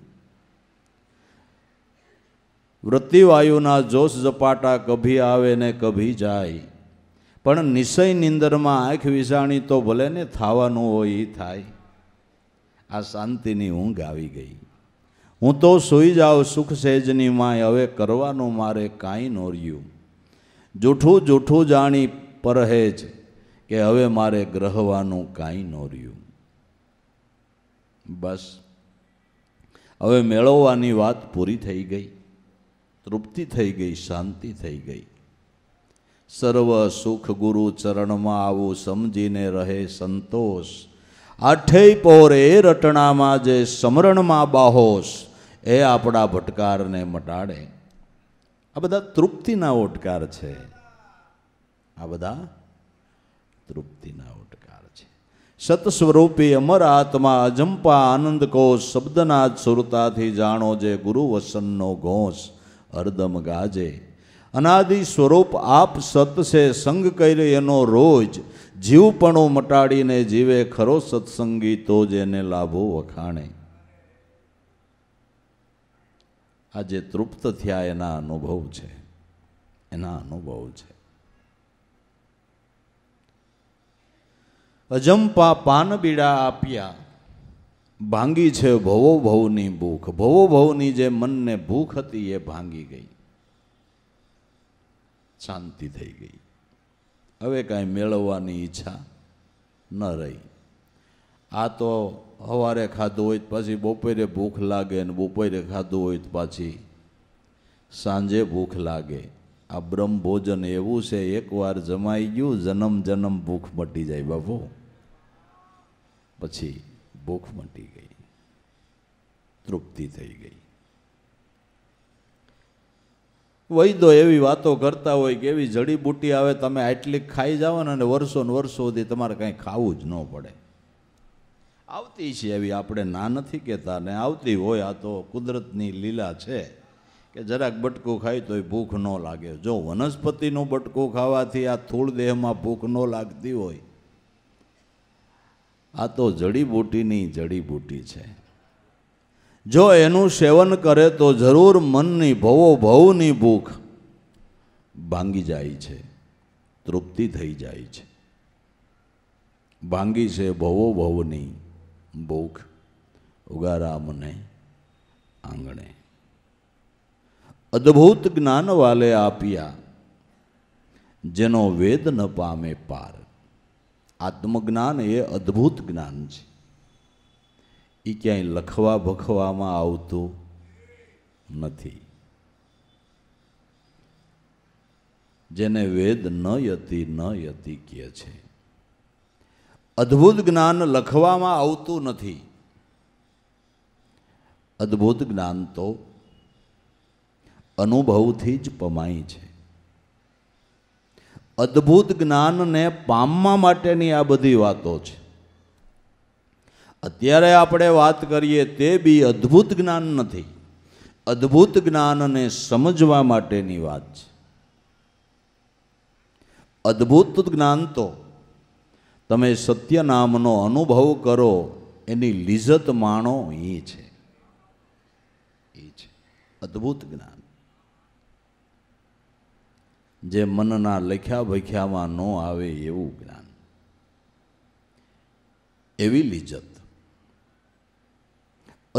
વૃત્તિવાયુના જોશ ઝપાટા કભી આવે ને કભી જાય પણ નિશય નિંદરમાં આંખ વિસાણી તો ભલે ને થવાનું હોય એ થાય આ શાંતિની ઊંઘ આવી ગઈ હું તો સૂઈ જાઉં સુખ સહેજની માય હવે કરવાનું મારે કાંઈ ન રહ્યું જૂઠું જૂઠું જાણી પરહેજ કે હવે મારે ગ્રહવાનું કાંઈ ન રહ્યું બસ હવે મેળવવાની વાત પૂરી થઈ ગઈ તૃપ્તિ થઈ ગઈ શાંતિ થઈ ગઈ સર્વ સુખ ગુરુ ચરણમાં આવું સમજીને રહે સંતોષ આઠેય પોરે રટણામાં જે સમરણમાં બાહોશ એ આપણા ભટકારને મટાડે આ બધા તૃપ્તિના ઓટકાર છે આ બધા તૃપ્તિના ઓટકાર છે સત સ્વરૂપી અમર આત્મા અજંપા આનંદ કોષ શબ્દના સુરતાથી જાણો જે ગુરુ વસનનો ઘોષ અર્ધમ ગાજે અનાદિ સ્વરૂપ આપ સત છે સંગ કરી એનો રોજ જીવપણો મટાડીને જીવે ખરો સત્સંગી તો જેને લાભો વખાણે આજે તૃપ્ત થયા એના અનુભવ છે એના અનુભવ છે અજંપા પાનબીડા આપ્યા ભાંગી છે ભવો ભવની ભૂખ ભવો ભવની જે મનને ભૂખ હતી એ ભાંગી ગઈ શાંતિ થઈ ગઈ હવે કાંઈ મેળવવાની ઈચ્છા ન રહી આ તો સવારે ખાધું હોય તો પછી બપોરે ભૂખ લાગે અને બપોરે ખાધું હોય પાછી સાંજે ભૂખ લાગે આ બ્રહ્મ ભોજન એવું છે એકવાર જમાઈ ગયું જન્મ જન્મ ભૂખ મટી જાય બાપુ પછી ભૂખ મટી ગઈ તૃપ્તિ થઈ ગઈ વૈદો એવી વાતો કરતા હોય કે એવી જડીબુટી આવે તમે આટલી ખાઈ જાઓ ને વર્ષો ને વર્ષો સુધી તમારે કાંઈ ખાવું જ ન પડે આવતી છે એવી આપણે ના નથી કહેતા ને આવતી હોય આ તો કુદરતની લીલા છે કે જરાક બટકું ખાય તોય ભૂખ ન લાગે જો વનસ્પતિનું બટકું ખાવાથી આ થૂળ દેહમાં ભૂખ ન લાગતી હોય આ તો જડીબૂટીની જડીબૂટી છે જો એનું સેવન કરે તો જરૂર મનની ભવો ભવની ભૂખ ભાંગી જાય છે તૃપ્તિ થઈ જાય છે ભાંગી છે ભવો ભવની ભૂખ ઉગારા મને આંગણે અદ્ભુત જ્ઞાન વાલે આપ્યા જેનો વેદ ન પામે પાર આત્મજ્ઞાન એ અદ્ભુત જ્ઞાન છે એ ક્યાંય લખવા ભખવામાં આવતું નથી જેને વેદ ન યતિ ન યતી કહે છે અદ્ભુત જ્ઞાન લખવામાં આવતું નથી અદ્ભુત જ્ઞાન તો અનુભવથી જ પમાય છે અદ્ભુત જ્ઞાનને પામવા માટેની આ બધી વાતો છે અત્યારે આપણે વાત કરીએ તે બી અદ્ભુત જ્ઞાન નથી અદ્ભુત જ્ઞાનને સમજવા માટેની વાત છે અદ્ભુત જ્ઞાન તો તમે સત્ય નામનો અનુભવ કરો એની લિજત માણો એ છે એ છે અદ્ભુત જ્ઞાન જે મનના લખ્યા ભખ્યામાં ન આવે એવું જ્ઞાન એવી લિજત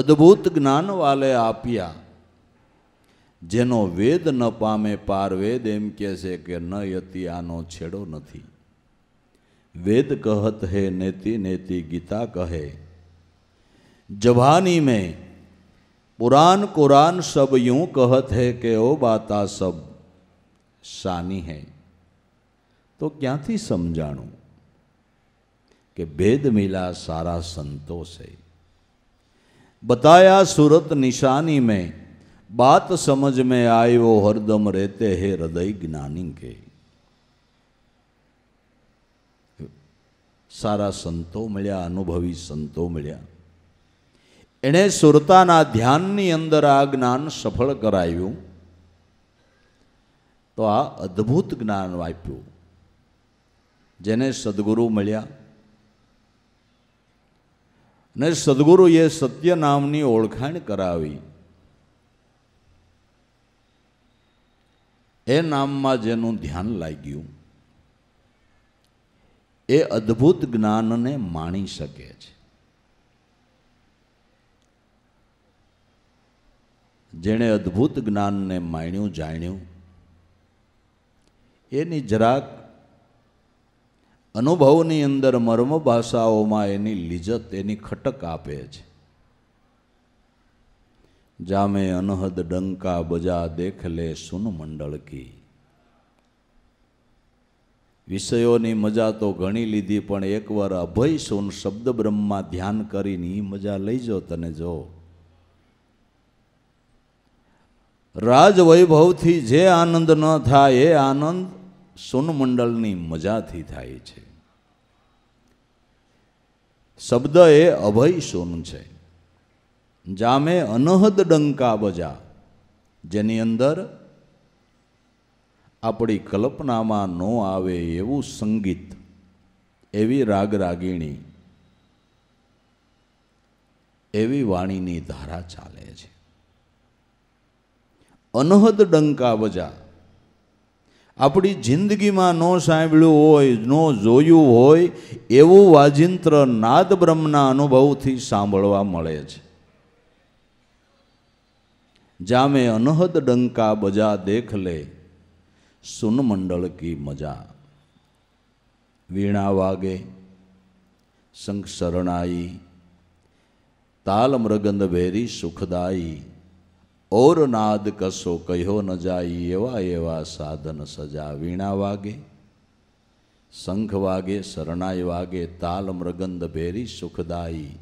અદ્ભુત જ્ઞાન વાલે આપ્યા જેનો વેદ ન પામે પાર વેદ એમ કહે છે કે ન યતી આનો છેડો નથી वेद कहत है नेति नेति गीता कहे जवानी में पुराण कुरान सब यूं कहत है के ओ बाता सब सानी है तो क्या थी समझाणू के भेद मिला सारा संतों से बताया सूरत निशानी में बात समझ में आई वो हरदम रहते हैं हृदय ज्ञानी के સારા સંતો મળ્યા અનુભવી સંતો મળ્યા એણે સુરતાના ધ્યાનની અંદર આ જ્ઞાન સફળ કરાવ્યું તો આ અદ્ભુત જ્ઞાન આપ્યું જેને સદગુરુ મળ્યા ને સદગુરુએ સત્ય નામની ઓળખાણ કરાવી એ નામમાં જેનું ધ્યાન લાગ્યું એ અદ્ભુત જ્ઞાનને માણી શકે છે જેણે અદ્ભુત જ્ઞાનને માણ્યું જાણ્યું એની જરાક અનુભવની અંદર મર્મ ભાષાઓમાં એની લિજત એની ખટક આપે છે જામે અનહદ ડંકા બજા દેખલે સુન મંડળ કી વિષયોની મજા તો ગણી લીધી પણ એકવાર અભય સોન શબ્દ બ્રહ્મા ધ્યાન કરીને એ મજા લઈ જાઓ તને જો રાજવૈભવથી જે આનંદ ન થાય એ આનંદ સોનમંડળની મજાથી થાય છે શબ્દ એ અભય સોન છે જામે અનહદ ડંકા બજા જેની અંદર આપણી કલ્પનામાં ન આવે એવું સંગીત એવી રાગ રાગીણી એવી વાણીની ધારા ચાલે છે અનહદ ડંકા બજા આપણી જિંદગીમાં ન સાંભળ્યું હોય ન જોયું હોય એવું વાજિંત્ર નાદ બ્રહ્મના અનુભવથી સાંભળવા મળે છે જામે અનહદ ડંકા બજા દેખ લે સુન મંડળ કી મજા વીણા વાગે શંખ શરણાઈ તાલ મૃગંદ ભેરી સુખદાઈ ઓર નાદ કસો કહ્યો ન જાય એવા એવા સાધન સજા વીણા વાગે શંખ વાગે શરણાઈ વાગે તાલ મૃગંદ ભેરી સુખદાયી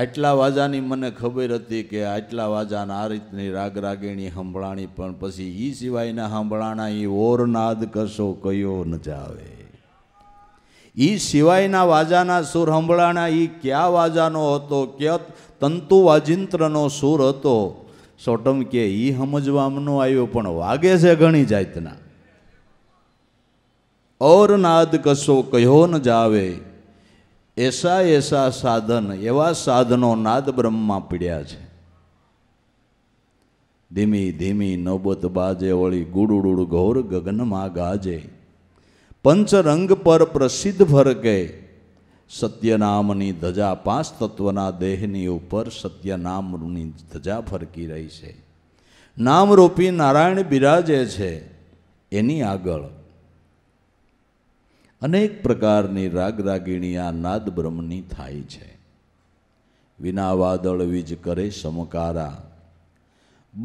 આટલા વાજાની મને ખબર હતી કે આટલા વાજાના આ રીતની રાગ રાગીણી સંભળાણી પણ પછી એ સિવાયના સંભળાણા એ ઓરનાદ કશો કયો ન જાવે એ સિવાયના વાજાના સુર સંભળાણા એ ક્યાં વાજાનો હતો ક્યાં તંતુ વાજિંત્રનો સુર હતો સોટમ કે એ સમજવામાં ન આવ્યો પણ વાગે છે ઘણી જાતના ઓરનાદ કશો કયો ન જાવે એસા એસા સાધન એવા સાધનો નાદ બ્રહ્મમાં પીડ્યા છે ધીમી ધીમી નોબત બાજે વળી ગુડુડુડ ઘોર ગગનમાં ગાજે પંચરંગ પર પ્રસિદ્ધ ફરકે સત્યનામની ધજા પાંચ તત્વના દેહની ઉપર સત્યનામની ધજા ફરકી રહી છે નામરૂપી નારાયણ બિરાજે છે એની આગળ અનેક પ્રકારની રાગ રાગીણી આ નાદ બ્રહ્મની થાય છે વિના વાદળ વીજ કરે સમકારા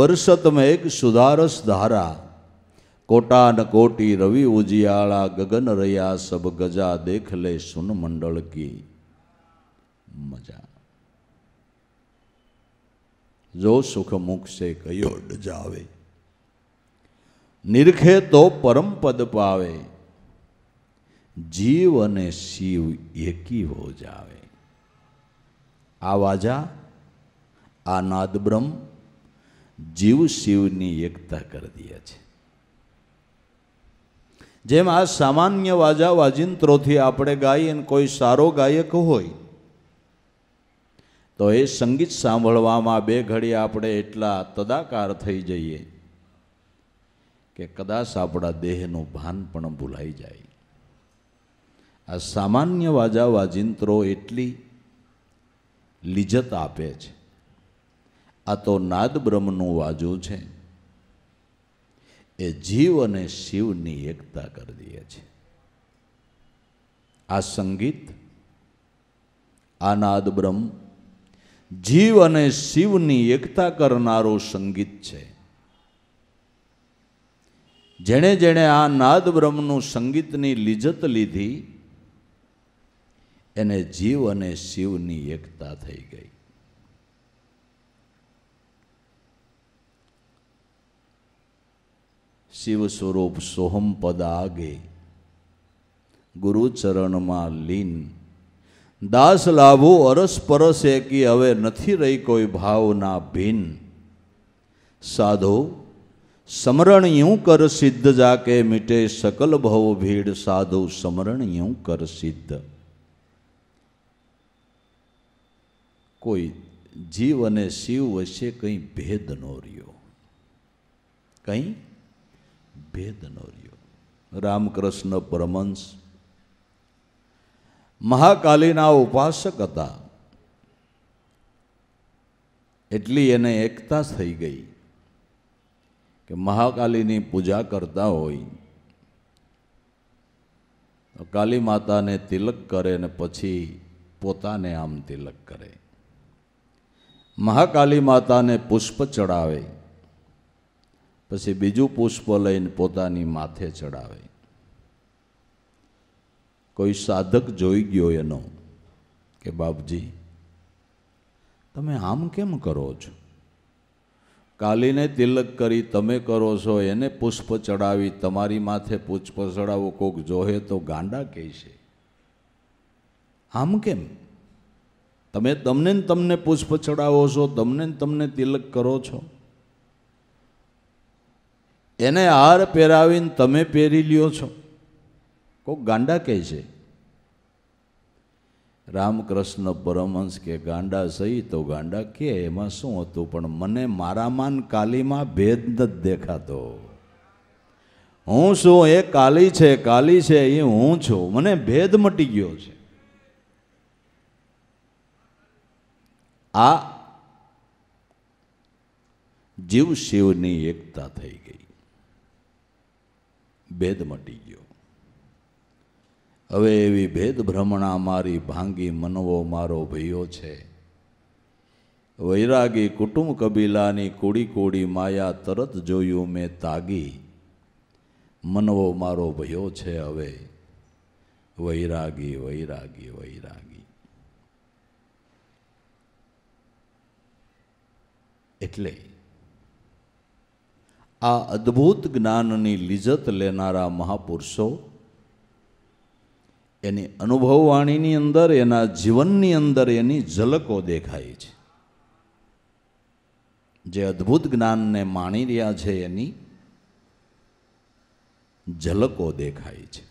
બરસત મેઘ સુધારસ ધારા કોટા ન કોટી રવિ ઉજિયાળા ગગન રહ્યા સબ ગજા દેખ લે સુન મંડળ કી મજા જો સુખ મુખ સે કયો ડજાવે નિરખે તો પરમ પદ પાવે જીવ અને શિવ એકી હો જાવે આ વાજા આ નાદબ્રહ્મ જીવ શિવની એકતા કરી દે છે જેમ આ સામાન્ય વાજા વાજિંત્રોથી આપણે ગાઈએ અને કોઈ સારો ગાયક હોય તો એ સંગીત સાંભળવામાં બે ઘડી આપણે એટલા તદાકાર થઈ જઈએ કે કદાચ આપણા દેહનું ભાન પણ ભૂલાઈ જાય આ સામાન્ય વાજા વાજિંત્રો એટલી લિજત આપે છે આ તો નાદ બ્રહ્મનું વાજું છે એ જીવ અને શિવની એકતા કરી દે છે આ સંગીત આ નાદ બ્રહ્મ જીવ અને શિવની એકતા કરનારું સંગીત છે જેણે જેણે આ નાદ બ્રહ્મનું સંગીતની લિજત લીધી એને જીવ અને શિવની એકતા થઈ ગઈ શિવ સ્વરૂપ સોહમ પદ આગે ગુરુચરણમાં લીન દાસ લાભો અરસ પરસ એકી હવે નથી રહી કોઈ ભાવના ભિન સાધો સમરણ યું કર સિદ્ધ જાકે મીટે સકલ ભવ ભીડ સાધુ સમરણ યું કર સિદ્ધ કોઈ જીવ અને શિવ વચ્ચે કંઈ ભેદ નો રહ્યો કંઈ ભેદ નો રહ્યો રામકૃષ્ણ પરમંશ મહાકાલીના ઉપાસક હતા એટલી એને એકતા થઈ ગઈ કે મહાકાલીની પૂજા કરતા હોય કાલી માતાને તિલક કરે ને પછી પોતાને આમ તિલક કરે મહાકાલી માતાને પુષ્પ ચડાવે પછી બીજું પુષ્પ લઈને પોતાની માથે ચડાવે કોઈ સાધક જોઈ ગયો એનો કે બાપજી તમે આમ કેમ કરો છો કાલીને તિલક કરી તમે કરો છો એને પુષ્પ ચડાવી તમારી માથે પુષ્પ ચડાવવું કોક જોહે તો ગાંડા કહે છે આમ કેમ તમે તમને તમને પુષ્પ ચડાવો છો તમને તમને તિલક કરો છો એને હાર પહેરાવીને તમે પહેરી લ્યો છો કોઈ ગાંડા કહે છે રામકૃષ્ણ પરમહંસ કે ગાંડા સહી તો ગાંડા કે એમાં શું હતું પણ મને મારામાં કાલીમાં ભેદ નથી દેખાતો હું શું એ કાલી છે કાલી છે એ હું છું મને ભેદ મટી ગયો છે આ જીવ શિવની એકતા થઈ ગઈ ભેદ મટી ગયો હવે એવી ભેદ ભ્રમણા મારી ભાંગી મનવો મારો ભયો છે વૈરાગી કુટુંબ કબીલાની કોડી કોડી માયા તરત જોયું મેં તાગી મનવો મારો ભયો છે હવે વૈરાગી વૈરાગી વૈરાગી એટલે આ અદ્ભુત જ્ઞાનની લિજત લેનારા મહાપુરુષો એની અનુભવવાણીની અંદર એના જીવનની અંદર એની ઝલકો દેખાય છે જે અદ્ભુત જ્ઞાનને માણી રહ્યા છે એની ઝલકો દેખાય છે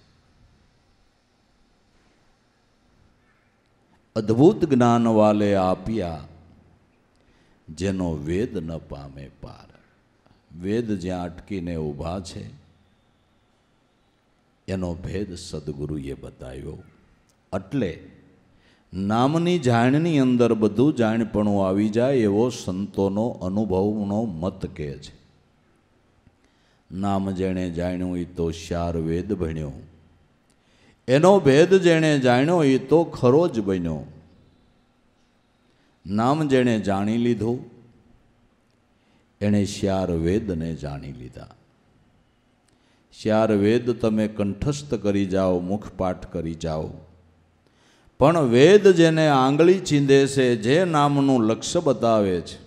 અદ્ભુત જ્ઞાન વાલે આપ્યા જેનો વેદ ન પામે પાર વેદ જ્યાં અટકીને ઊભા છે એનો ભેદ સદગુરુએ બતાવ્યો એટલે નામની જાણની અંદર બધું જાણપણું આવી જાય એવો સંતોનો અનુભવનો મત કહે છે નામ જેણે જાણ્યું એ તો શાર વેદ ભણ્યો એનો ભેદ જેણે જાણ્યો એ તો ખરો જ બન્યો નામ જેણે જાણી લીધું એણે શ્યાર વેદને જાણી લીધા શ્યાર વેદ તમે કંઠસ્થ કરી જાઓ મુખપાઠ કરી જાઓ પણ વેદ જેને આંગળી ચીંધે છે જે નામનું લક્ષ્ય બતાવે છે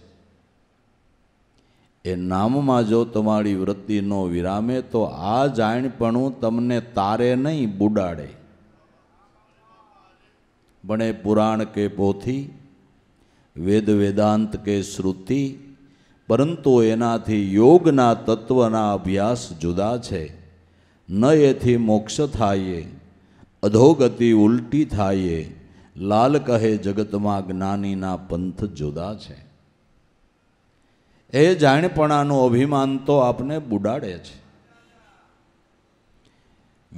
એ નામમાં જો તમારી વૃત્તિનો વિરામે તો આ જાણપણું તમને તારે નહીં બુડાડે બને પુરાણ કે પોથી વેદ વેદાંત કે શ્રુતિ પરંતુ એનાથી યોગના તત્વના અભ્યાસ જુદા છે ન એથી મોક્ષ થાયે અધોગતિ ઉલટી થાયે લાલ કહે જગતમાં જ્ઞાનીના પંથ જુદા છે એ જાણપણાનું અભિમાન તો આપને બુડાડે છે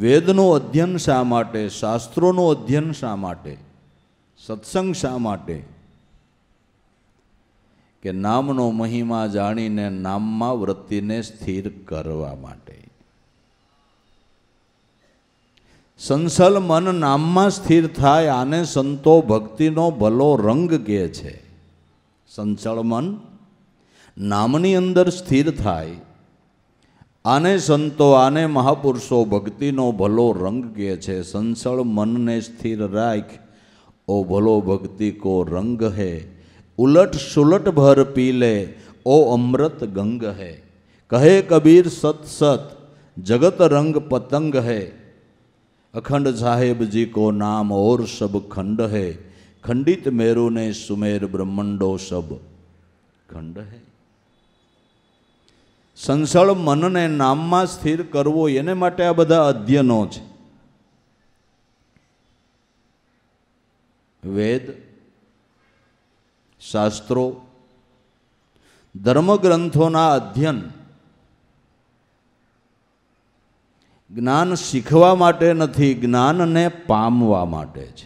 વેદનું અધ્યયન શા માટે શાસ્ત્રોનું અધ્યયન શા માટે સત્સંગ શા માટે કે નામનો મહિમા જાણીને નામમાં વૃત્તિને સ્થિર કરવા માટે સંસલ મન નામમાં સ્થિર થાય આને સંતો ભક્તિનો ભલો રંગ કહે છે સંસળ મન નામની અંદર સ્થિર થાય આને સંતો આને મહાપુરુષો ભક્તિનો ભલો રંગ કહે છે સંસળ મનને સ્થિર રાખ ઓ ભલો ભક્તિ કો રંગ હે उलट सुलट भर पी ले ओ अमृत गंग है कहे कबीर सत सत जगत रंग पतंग है अखंड साहेब जी को नाम और सब खंड है खंडित मेरु ने सुमेर ब्रह्मंडो सब खंड है સંસળ મનને નામમાં સ્થિર કરવો એને માટે આ બધા અધ્યયનો છે વેદ શાસ્ત્રો ધર્મગ્રંથોના અધ્યયન જ્ઞાન શીખવા માટે નથી જ્ઞાનને પામવા માટે છે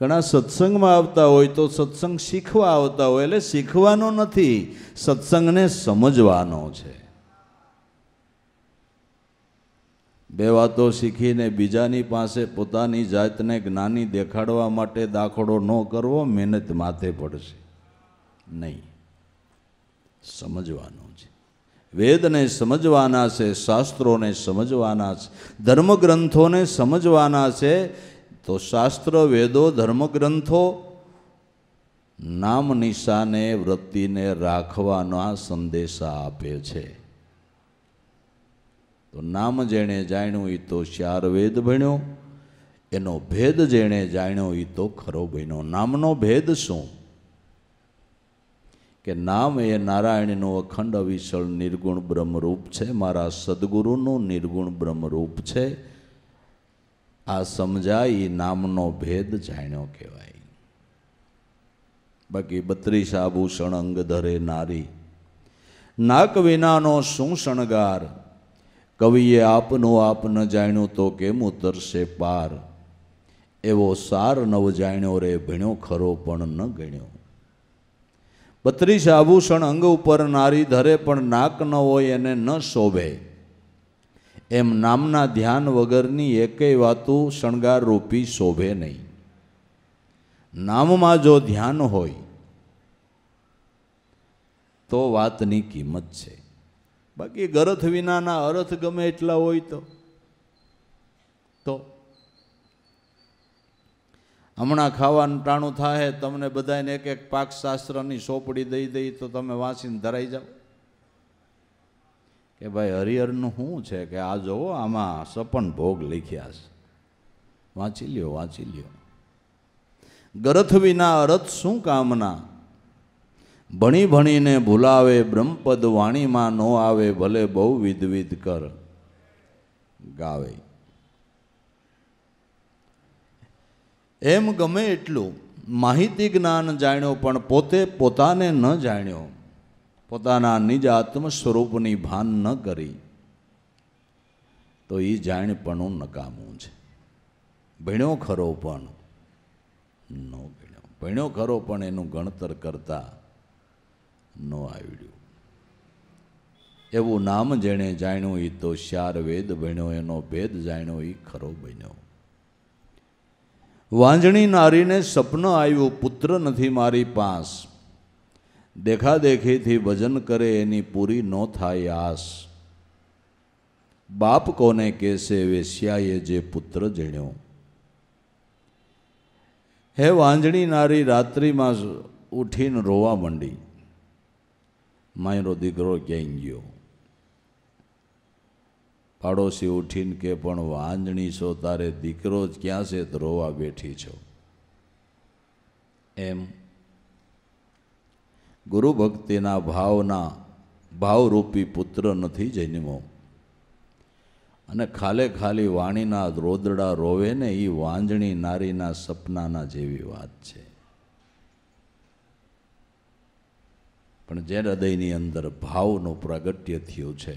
ઘણા સત્સંગમાં આવતા હોય તો સત્સંગ શીખવા આવતા હોય એટલે શીખવાનો નથી સત્સંગને સમજવાનો છે બે વાતો શીખીને બીજાની પાસે પોતાની જાતને જ્ઞાની દેખાડવા માટે દાખલો ન કરવો મહેનત માથે પડશે નહીં સમજવાનું છે વેદને સમજવાના છે શાસ્ત્રોને સમજવાના છે ધર્મગ્રંથોને સમજવાના છે તો શાસ્ત્ર વેદો ધર્મગ્રંથો નામ નિશાને વૃત્તિને રાખવાના સંદેશા આપે છે તો નામ જેણે જાણ્યું એ તો ચાર વેદ ભણ્યો એનો ભેદ જેણે જાણ્યો એ તો ખરો બન્યો નામનો ભેદ શું કે નામ એ નારાયણનું અખંડ અવિસળ નિર્ગુણ બ્રહ્મરૂપ છે મારા સદગુરુનું નિર્ગુણ બ્રહ્મરૂપ છે આ સમજાય એ નામનો ભેદ જાણ્યો કહેવાય બાકી બત્રીસ આભૂષણ અંગ ધરે નારી નાક વિનાનો શું શણગાર કવિએ આપનો આપ ન જાણ્યો તો કેમ ઉતરશે પાર એવો સાર નવ જાણ્યો રે ભણ્યો ખરો પણ ન ગણ્યો બત્રીસ આભૂષણ અંગ ઉપર નારી ધરે પણ નાક ન હોય એને ન શોભે એમ નામના ધ્યાન વગરની એકેય વાતું શણગાર રૂપી શોભે નહીં નામમાં જો ધ્યાન હોય તો વાતની કિંમત છે બાકી ગરથ વિનાના અર્થ ગમે એટલા હોય તો તો હમણાં ખાવાનું ટાણું થાય તમને બધાને એક એક પાકશાસ્ત્રની સોપડી દઈ દઈ તો તમે વાંચીને ધરાઈ જાઓ કે ભાઈ હરિહરનું શું છે કે આ જોવો આમાં સપન ભોગ લખ્યા છે વાંચી લ્યો વાંચી લ્યો ગરથ વિના અરથ શું કામના ભણી ભણીને ભૂલાવે બ્રહ્મપદ વાણીમાં નો આવે ભલે બહુ વિધવિધ કર ગાવે એમ ગમે એટલું માહિતી જ્ઞાન જાણ્યો પણ પોતે પોતાને ન જાણ્યો પોતાના નિજ આત્મ સ્વરૂપની ભાન ન કરી તો એ જાણપણું નકામું છે ભણ્યો ખરો પણ ન ભણ્યો ભણ્યો ખરો પણ એનું ગણતર કરતાં ન આવડ્યું એવું નામ જેણે જાણ્યું એ તો ચાર વેદ ભણ્યો એનો ભેદ જાણ્યો એ ખરો બન્યો વાંજણી નારીને સપન આવ્યું પુત્ર નથી મારી પાસ દેખાદેખીથી ભજન કરે એની પૂરી ન થાય આસ બાપ કોને કહેશે વેશ્યાએ જે પુત્ર જણ્યો હે વાંજણી નારી રાત્રિમાં ઉઠીને રોવા માંડી માયનો દીકરો ક્યાંય ગયો પાડોશી ઉઠીને કે પણ વાંજણી છો તારે દીકરો જ ક્યાં છે ધ્રોવા બેઠી છો એમ ગુરુ ભક્તિના ભાવના ભાવરૂપી પુત્ર નથી જન્મો અને ખાલે ખાલી વાણીના રોદડા રોવે ને એ વાંજણી નારીના સપનાના જેવી વાત છે પણ જે હૃદયની અંદર ભાવનું પ્રગટ્ય થયું છે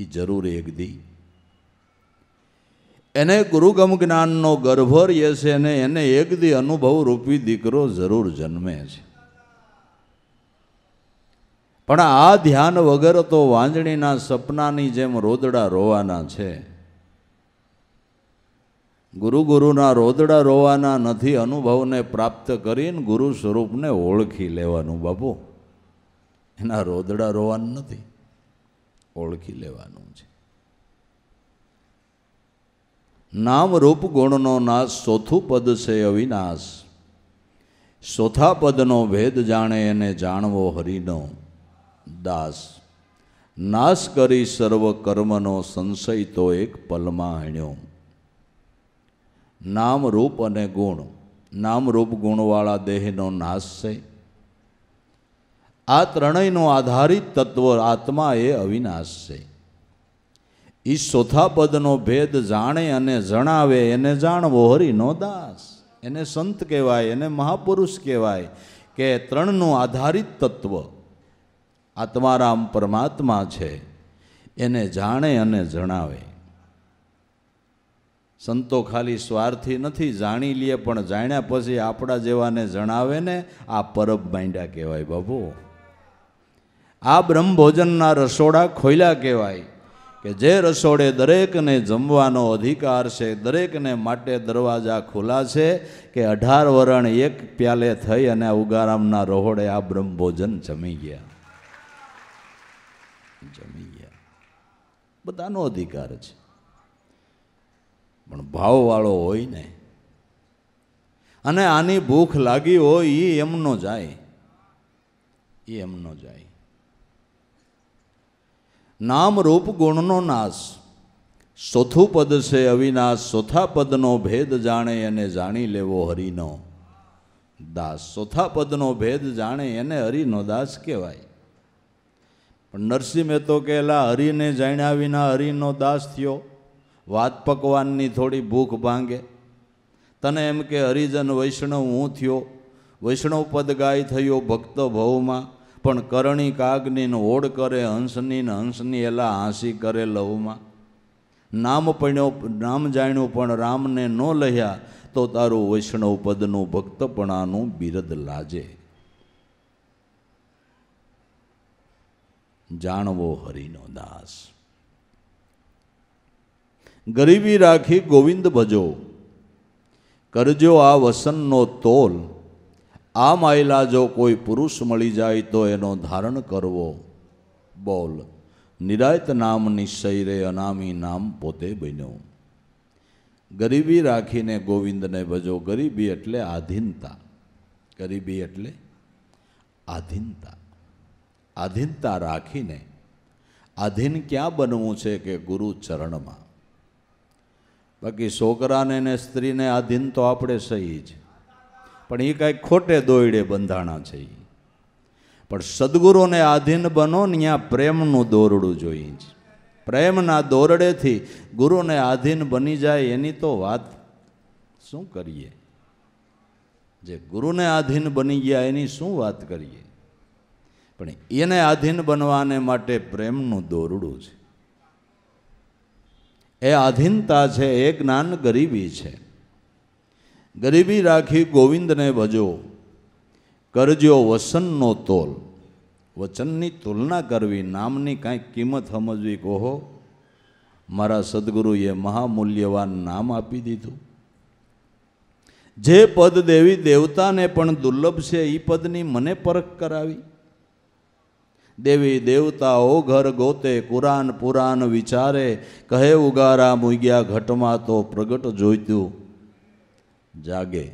એ જરૂર એક દી એને ગુરુગમ જ્ઞાનનો ગર્ભ રહે છે અને એને એક દી અનુભવ રૂપી દીકરો જરૂર જન્મે છે પણ આ ધ્યાન વગર તો વાંજણીના સપનાની જેમ રોદડા રોવાના છે ગુરુ ગુરુના રોદડા રોવાના નથી અનુભવને પ્રાપ્ત કરીને ગુરુ સ્વરૂપને ઓળખી લેવાનું બાપુ એના રોદડા રોવાનું નથી ઓળખી લેવાનું છે નામ રૂપ ગુણનો નાશ ચોથું પદ છે અવિનાશ ચોથા પદનો ભેદ જાણે એને જાણવો હરિનો દાસ નાશ કરી સર્વ કર્મનો સંશય તો એક પલમાં હણ્યો નામ રૂપ અને ગુણ નામ રૂપ ગુણવાળા દેહનો નાશ છે આ ત્રણેયનો આધારિત તત્વ આત્મા એ અવિનાશ છે એ સોથાપદનો ભેદ જાણે અને જણાવે એને જાણવો હરિનો દાસ એને સંત કહેવાય એને મહાપુરુષ કહેવાય કે ત્રણનું આધારિત તત્વ આત્મારામ પરમાત્મા છે એને જાણે અને જણાવે સંતો ખાલી સ્વાર્થી નથી જાણી લઈએ પણ જાણ્યા પછી આપણા જેવાને જણાવે ને આ પરબ માંડ્યા કહેવાય બાબુ આ બ્રહ્મભોજનના રસોડા ખોલ્યા કહેવાય કે જે રસોડે દરેકને જમવાનો અધિકાર છે દરેકને માટે દરવાજા ખુલ્લા છે કે અઢાર વરણ એક પ્યાલે થઈ અને ઉગારામના રહોડે આ બ્રહ્મભોજન જમી ગયા જમી ગયા બધાનો અધિકાર છે પણ ભાવવાળો હોય ને અને આની ભૂખ લાગી હોય એ એમનો જાય એ એમનો જાય નામ રૂપ ગુણનો નાશ ચોથું પદ છે અવિનાશ ચોથા પદનો ભેદ જાણે એને જાણી લેવો હરિનો દાસ ચોથા પદનો ભેદ જાણે એને હરિનો દાસ કહેવાય પણ નરસિંહ મહેતો કહેલા હરિને જાણ્યા વિના હરિનો દાસ થયો વાત પકવાનની થોડી ભૂખ ભાંગે તને એમ કે હરિજન વૈષ્ણવ હું થયો વૈષ્ણવ પદ ગાય થયો ભક્ત ભવમાં પણ કરણી કાગની હોડ કરે હંસની ને હંસની એલા હાંસી કરે લવમાં નામ પણ્યો નામ જાણ્યું પણ રામને ન લહ્યા તો તારું વૈષ્ણવ પદનું ભક્તપણાનું બિરદ લાજે જાણવો હરિનો દાસ ગરીબી રાખી ગોવિંદ ભજો કરજો આ વસનનો તોલ આ માયલા જો કોઈ પુરુષ મળી જાય તો એનો ધારણ કરવો બોલ નિરાયત નામ નિશ્ચયરે અનામી નામ પોતે બન્યો ગરીબી રાખીને ગોવિંદને ભજો ગરીબી એટલે આધીનતા ગરીબી એટલે આધીનતા આધીનતા રાખીને આધીન ક્યાં બનવું છે કે ગુરુ ચરણમાં બાકી છોકરાને ને સ્ત્રીને આધીન તો આપણે સહી જ પણ એ કાંઈ ખોટે દોયડે બંધાણા છે એ પણ સદગુરુને આધીન બનો ને ત્યાં પ્રેમનું દોરડું જોઈએ જ પ્રેમના દોરડેથી ગુરુને આધીન બની જાય એની તો વાત શું કરીએ જે ગુરુને આધીન બની ગયા એની શું વાત કરીએ પણ એને આધીન બનવાને માટે પ્રેમનું દોરડું છે એ આધીનતા છે એ જ્ઞાન ગરીબી છે ગરીબી રાખી ગોવિંદને ભજો કરજો વસનનો તોલ વચનની તુલના કરવી નામની કાંઈક કિંમત સમજવી કહો મારા સદગુરુએ મહામૂલ્યવાન નામ આપી દીધું જે પદ દેવી દેવતાને પણ દુર્લભ છે એ પદની મને પરખ કરાવી દેવી દેવતાઓ ઘર ગોતે કુરાન પુરાન વિચારે કહે ઉગારા મૂગ્યા ઘટમાં તો પ્રગટ જોઈતું જાગે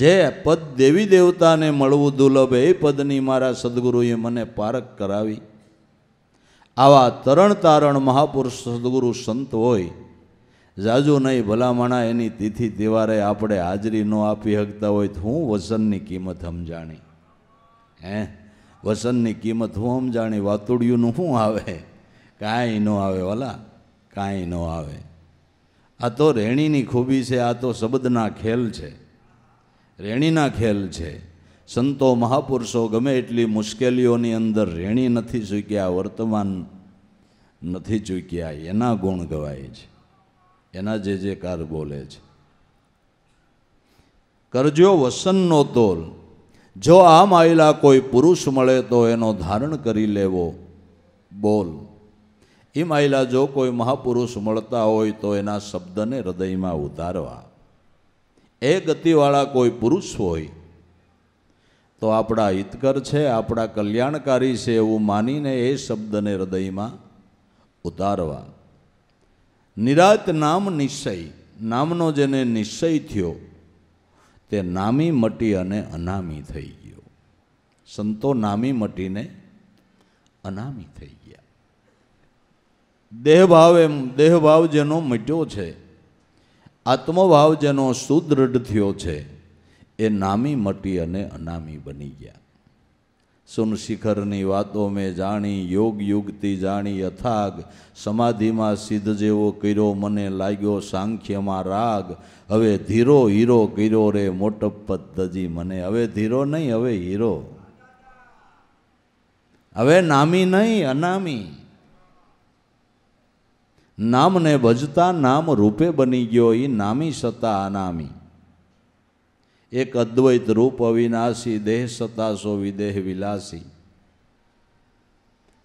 જે પદ દેવી દેવતાને મળવું દુર્લભ એ પદની મારા સદગુરુએ મને પારક કરાવી આવા તરણ તારણ મહાપુરુષ સદગુરુ સંત હોય જાજુ નહીં ભલામણા એની તિથિ તહેવારે આપણે હાજરી ન આપી શકતા હોય તો હું વચનની કિંમત સમજાણી હે વસનની કિંમત હું આમ જાણે વાતુડિયુંનું શું આવે કાંઈ ન આવે વાલા કાંઈ ન આવે આ તો રેણીની ખૂબી છે આ તો શબ્દના ખેલ છે રેણીના ખેલ છે સંતો મહાપુરુષો ગમે એટલી મુશ્કેલીઓની અંદર રેણી નથી ચૂક્યા વર્તમાન નથી ચૂક્યા એના ગુણ ગવાય છે એના જે જે કાર બોલે છે કરજો વસનનો તોલ જો આમ આવેલા કોઈ પુરુષ મળે તો એનો ધારણ કરી લેવો બોલ એ માયલા જો કોઈ મહાપુરુષ મળતા હોય તો એના શબ્દને હૃદયમાં ઉતારવા એ ગતિવાળા કોઈ પુરુષ હોય તો આપણા હિતકર છે આપણા કલ્યાણકારી છે એવું માનીને એ શબ્દને હૃદયમાં ઉતારવા નિરાત નામ નિશ્ચય નામનો જેને નિશ્ચય થયો તે નામી મટી અને અનામી થઈ ગયો સંતો નામી મટીને અનામી થઈ ગયા દેહભાવ એમ દેહભાવ જેનો મટ્યો છે આત્મભાવ જેનો સુદૃઢ થયો છે એ નામી મટી અને અનામી બની ગયા સુનશિખરની વાતો મેં જાણી યોગ યુગથી જાણી અથાગ સમાધિમાં સિદ્ધ જેવો કર્યો મને લાગ્યો સાંખ્યમાં રાગ હવે ધીરો હીરો કર્યો રે મોટપતજી મને હવે ધીરો નહીં હવે હીરો હવે નામી નહીં અનામી નામને ભજતા નામ રૂપે બની ગયો એ નામી સતા અનામી એક અદ્વૈત રૂપ અવિનાશી દેહ સતાસો વિદેહ વિલાસી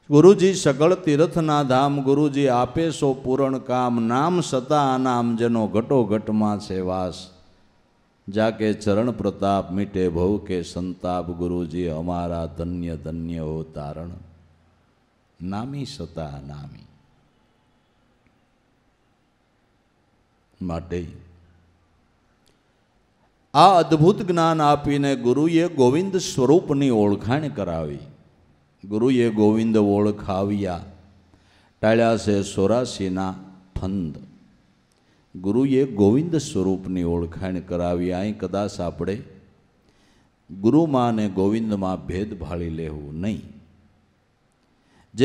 ગુરુજી સગળ તીર્થના ધામ ગુરુજી આપે સો પૂરણ કામ નામ સતા નામ જેનો ઘટો ઘટમાં છે વાસ જાકે ચરણ પ્રતાપ મીટે ભવ કે સંતાપ ગુરુજી અમારા ધન્ય ધન્ય હો તારણ નામી સતા નામી માટે આ અદ્ભુત જ્ઞાન આપીને ગુરુએ ગોવિંદ સ્વરૂપની ઓળખાણ કરાવી ગુરુએ ગોવિંદ ઓળખાવ્યા ટાળ્યા છે સોરાસીના ફંદ ગુરુએ ગોવિંદ સ્વરૂપની ઓળખાણ કરાવી અહીં કદાચ આપણે ગુરુમાં અને ગોવિંદમાં ભેદ ભાળી લેવું નહીં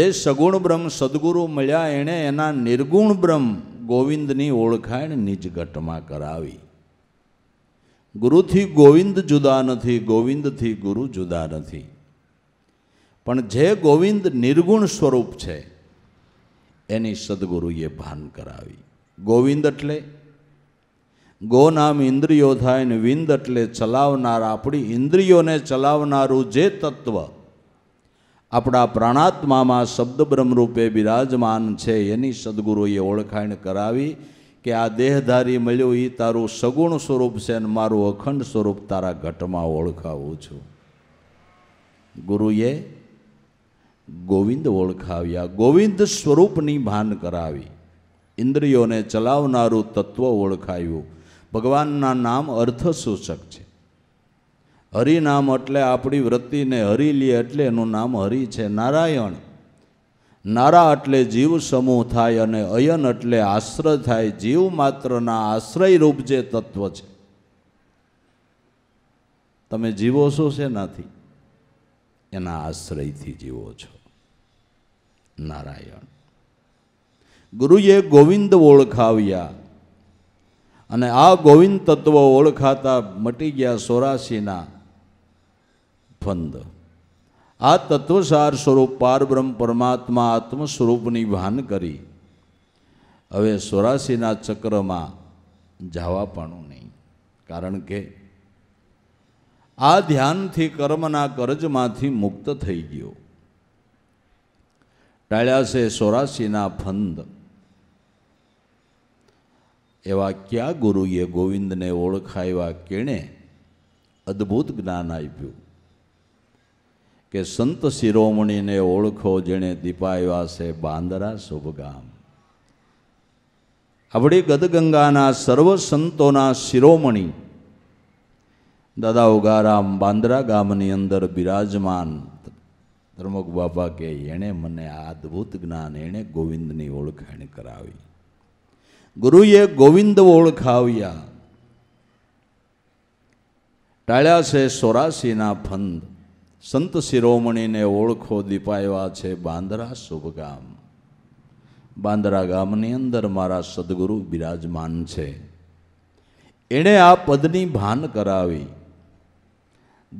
જે સગુણ બ્રહ્મ સદગુરુ મળ્યા એણે એના નિર્ગુણ બ્રહ્મ ગોવિંદની ઓળખાણ નિજગટમાં કરાવી ગુરુથી ગોવિંદ જુદા નથી ગોવિંદથી ગુરુ જુદા નથી પણ જે ગોવિંદ નિર્ગુણ સ્વરૂપ છે એની સદગુરુએ ભાન કરાવી ગોવિંદ એટલે ગો નામ ઇન્દ્રિયો થાય ને વિંદ એટલે ચલાવનાર આપણી ઇન્દ્રિયોને ચલાવનારું જે તત્વ આપણા પ્રાણાત્મામાં શબ્દ બ્રહ્મરૂપે બિરાજમાન છે એની સદગુરુએ ઓળખાણ કરાવી કે આ દેહધારી મળ્યો એ તારું સગુણ સ્વરૂપ છે અને મારું અખંડ સ્વરૂપ તારા ઘટમાં ઓળખાવું છું ગુરુએ ગોવિંદ ઓળખાવ્યા ગોવિંદ સ્વરૂપની ભાન કરાવી ઇન્દ્રિયોને ચલાવનારું તત્વ ઓળખાવ્યું ભગવાનના નામ અર્થસૂચક છે હરિનામ એટલે આપણી વૃત્તિને હરી લે એટલે એનું નામ હરિ છે નારાયણ નારા એટલે જીવ સમૂહ થાય અને અયન એટલે આશ્રય થાય જીવ માત્રના આશ્રયરૂપ જે તત્વ છે તમે જીવો છો શેનાથી એના આશ્રયથી જીવો છો નારાયણ ગુરુએ ગોવિંદ ઓળખાવ્યા અને આ ગોવિંદ તત્વ ઓળખાતા મટી ગયા સોરાશીના ફંદ આ તત્વસાર સ્વરૂપ પારબ્રહ્મ પરમાત્મા આત્મ સ્વરૂપની ભાન કરી હવે સોરાશીના ચક્રમાં જવા પણ નહીં કારણ કે આ ધ્યાનથી કર્મના કરજમાંથી મુક્ત થઈ ગયો ટાળ્યા છે સોરાશીના ફંદ એવા ક્યાં ગુરુએ ગોવિંદને ઓળખાવ્યા કેણે અદ્ભુત જ્ઞાન આપ્યું કે સંત શિરોમણીને ઓળખો જેણે દીપાવ્યા છે બાંદરા શુભગામ આપણી ગદગંગાના સર્વ સંતોના શિરોમણી દાદા ઉગારામ બાંદરા ગામની અંદર બિરાજમાન ધર્મક બાપા કે એણે મને આ અદ્ભુત જ્ઞાન એણે ગોવિંદની ઓળખાણ કરાવી ગુરુએ ગોવિંદ ઓળખાવ્યા ટાળ્યા છે સોરાસીના ફંદ સંત શિરોમણીને ઓળખો દીપાયવા છે બાંદરા શુભ ગામ બાંદરા ગામની અંદર મારા સદગુરુ બિરાજમાન છે એણે આ પદની ભાન કરાવી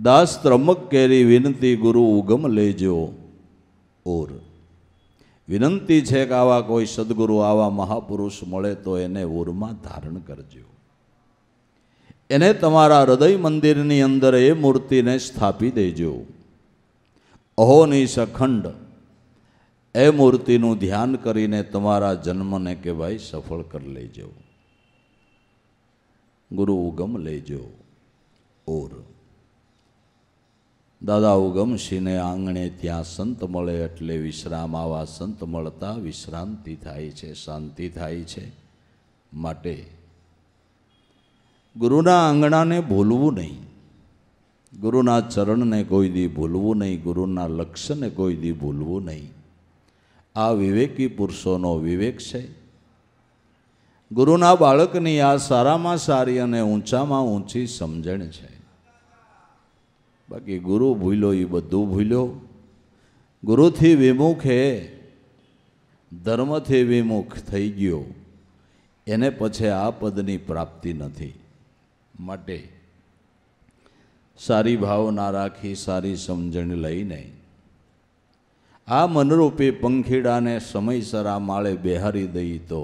દાસ ત્રમક કેરી વિનંતી ગુરુ ઉગમ લેજો ઓર વિનંતી છે કે આવા કોઈ સદગુરુ આવા મહાપુરુષ મળે તો એને ઓરમાં ધારણ કરજો એને તમારા હૃદય મંદિરની અંદર એ મૂર્તિને સ્થાપી દેજો અહોનિશ અખંડ એ મૂર્તિનું ધ્યાન કરીને તમારા જન્મને કે ભાઈ સફળ કરી લેજો ગુરુ ઉગમ લેજો ઓર દાદા ઉગમશીને આંગણે ત્યાં સંત મળે એટલે વિશ્રામ આવા સંત મળતા વિશ્રાંતિ થાય છે શાંતિ થાય છે માટે ગુરુના આંગણાને ભૂલવું નહીં ગુરુના ચરણને કોઈ દી ભૂલવું નહીં ગુરુના લક્ષ્યને કોઈ દી ભૂલવું નહીં આ વિવેકી પુરુષોનો વિવેક છે ગુરુના બાળકની આ સારામાં સારી અને ઊંચામાં ઊંચી સમજણ છે બાકી ગુરુ ભૂલ્યો એ બધું ભૂલ્યો ગુરુથી વિમુખ એ ધર્મથી વિમુખ થઈ ગયો એને પછી આ પદની પ્રાપ્તિ નથી માટે સારી ભાવના રાખી સારી સમજણ લઈને આ મનરૂપી પંખીડાને સમયસર આ માળે બેહારી દઈ તો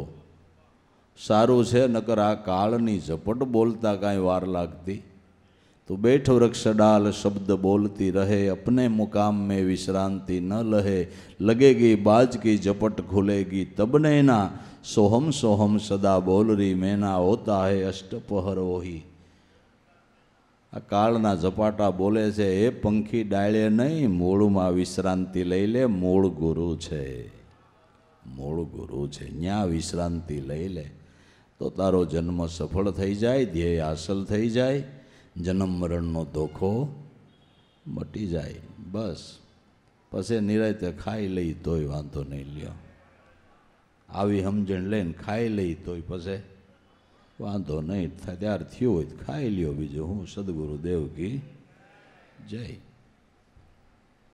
સારું છે નકર આ કાળની ઝપટ બોલતા કાંઈ વાર લાગતી તો વૃક્ષ ડાલ શબ્દ બોલતી રહે અપને મુકામ મેં વિશ્રાંતિ ન લહે લગેગી બાજકી ઝપટ ખુલેગી તબને ના સોહમ સોહમ સદા બોલરી મેના હોતા હે અષ્ટપહર ઓહી આ કાળના ઝપાટા બોલે છે એ પંખી ડાળે નહીં મૂળમાં વિશ્રાંતિ લઈ લે મૂળ ગુરુ છે મૂળ ગુરુ છે ન્યા વિશ્રાંતિ લઈ લે તો તારો જન્મ સફળ થઈ જાય ધ્યેય હાંસલ થઈ જાય જન્મ મરણનો ધોખો મટી જાય બસ પછી નિરાયતે ખાઈ લઈ તોય વાંધો નહીં લ્યો આવી સમજણ લઈને ખાઈ લઈ તોય પછી વાંધો નહીં થાય ત્યાર થયું હોય ખાઈ લ્યો બીજો હું સદગુરુદેવ કી જય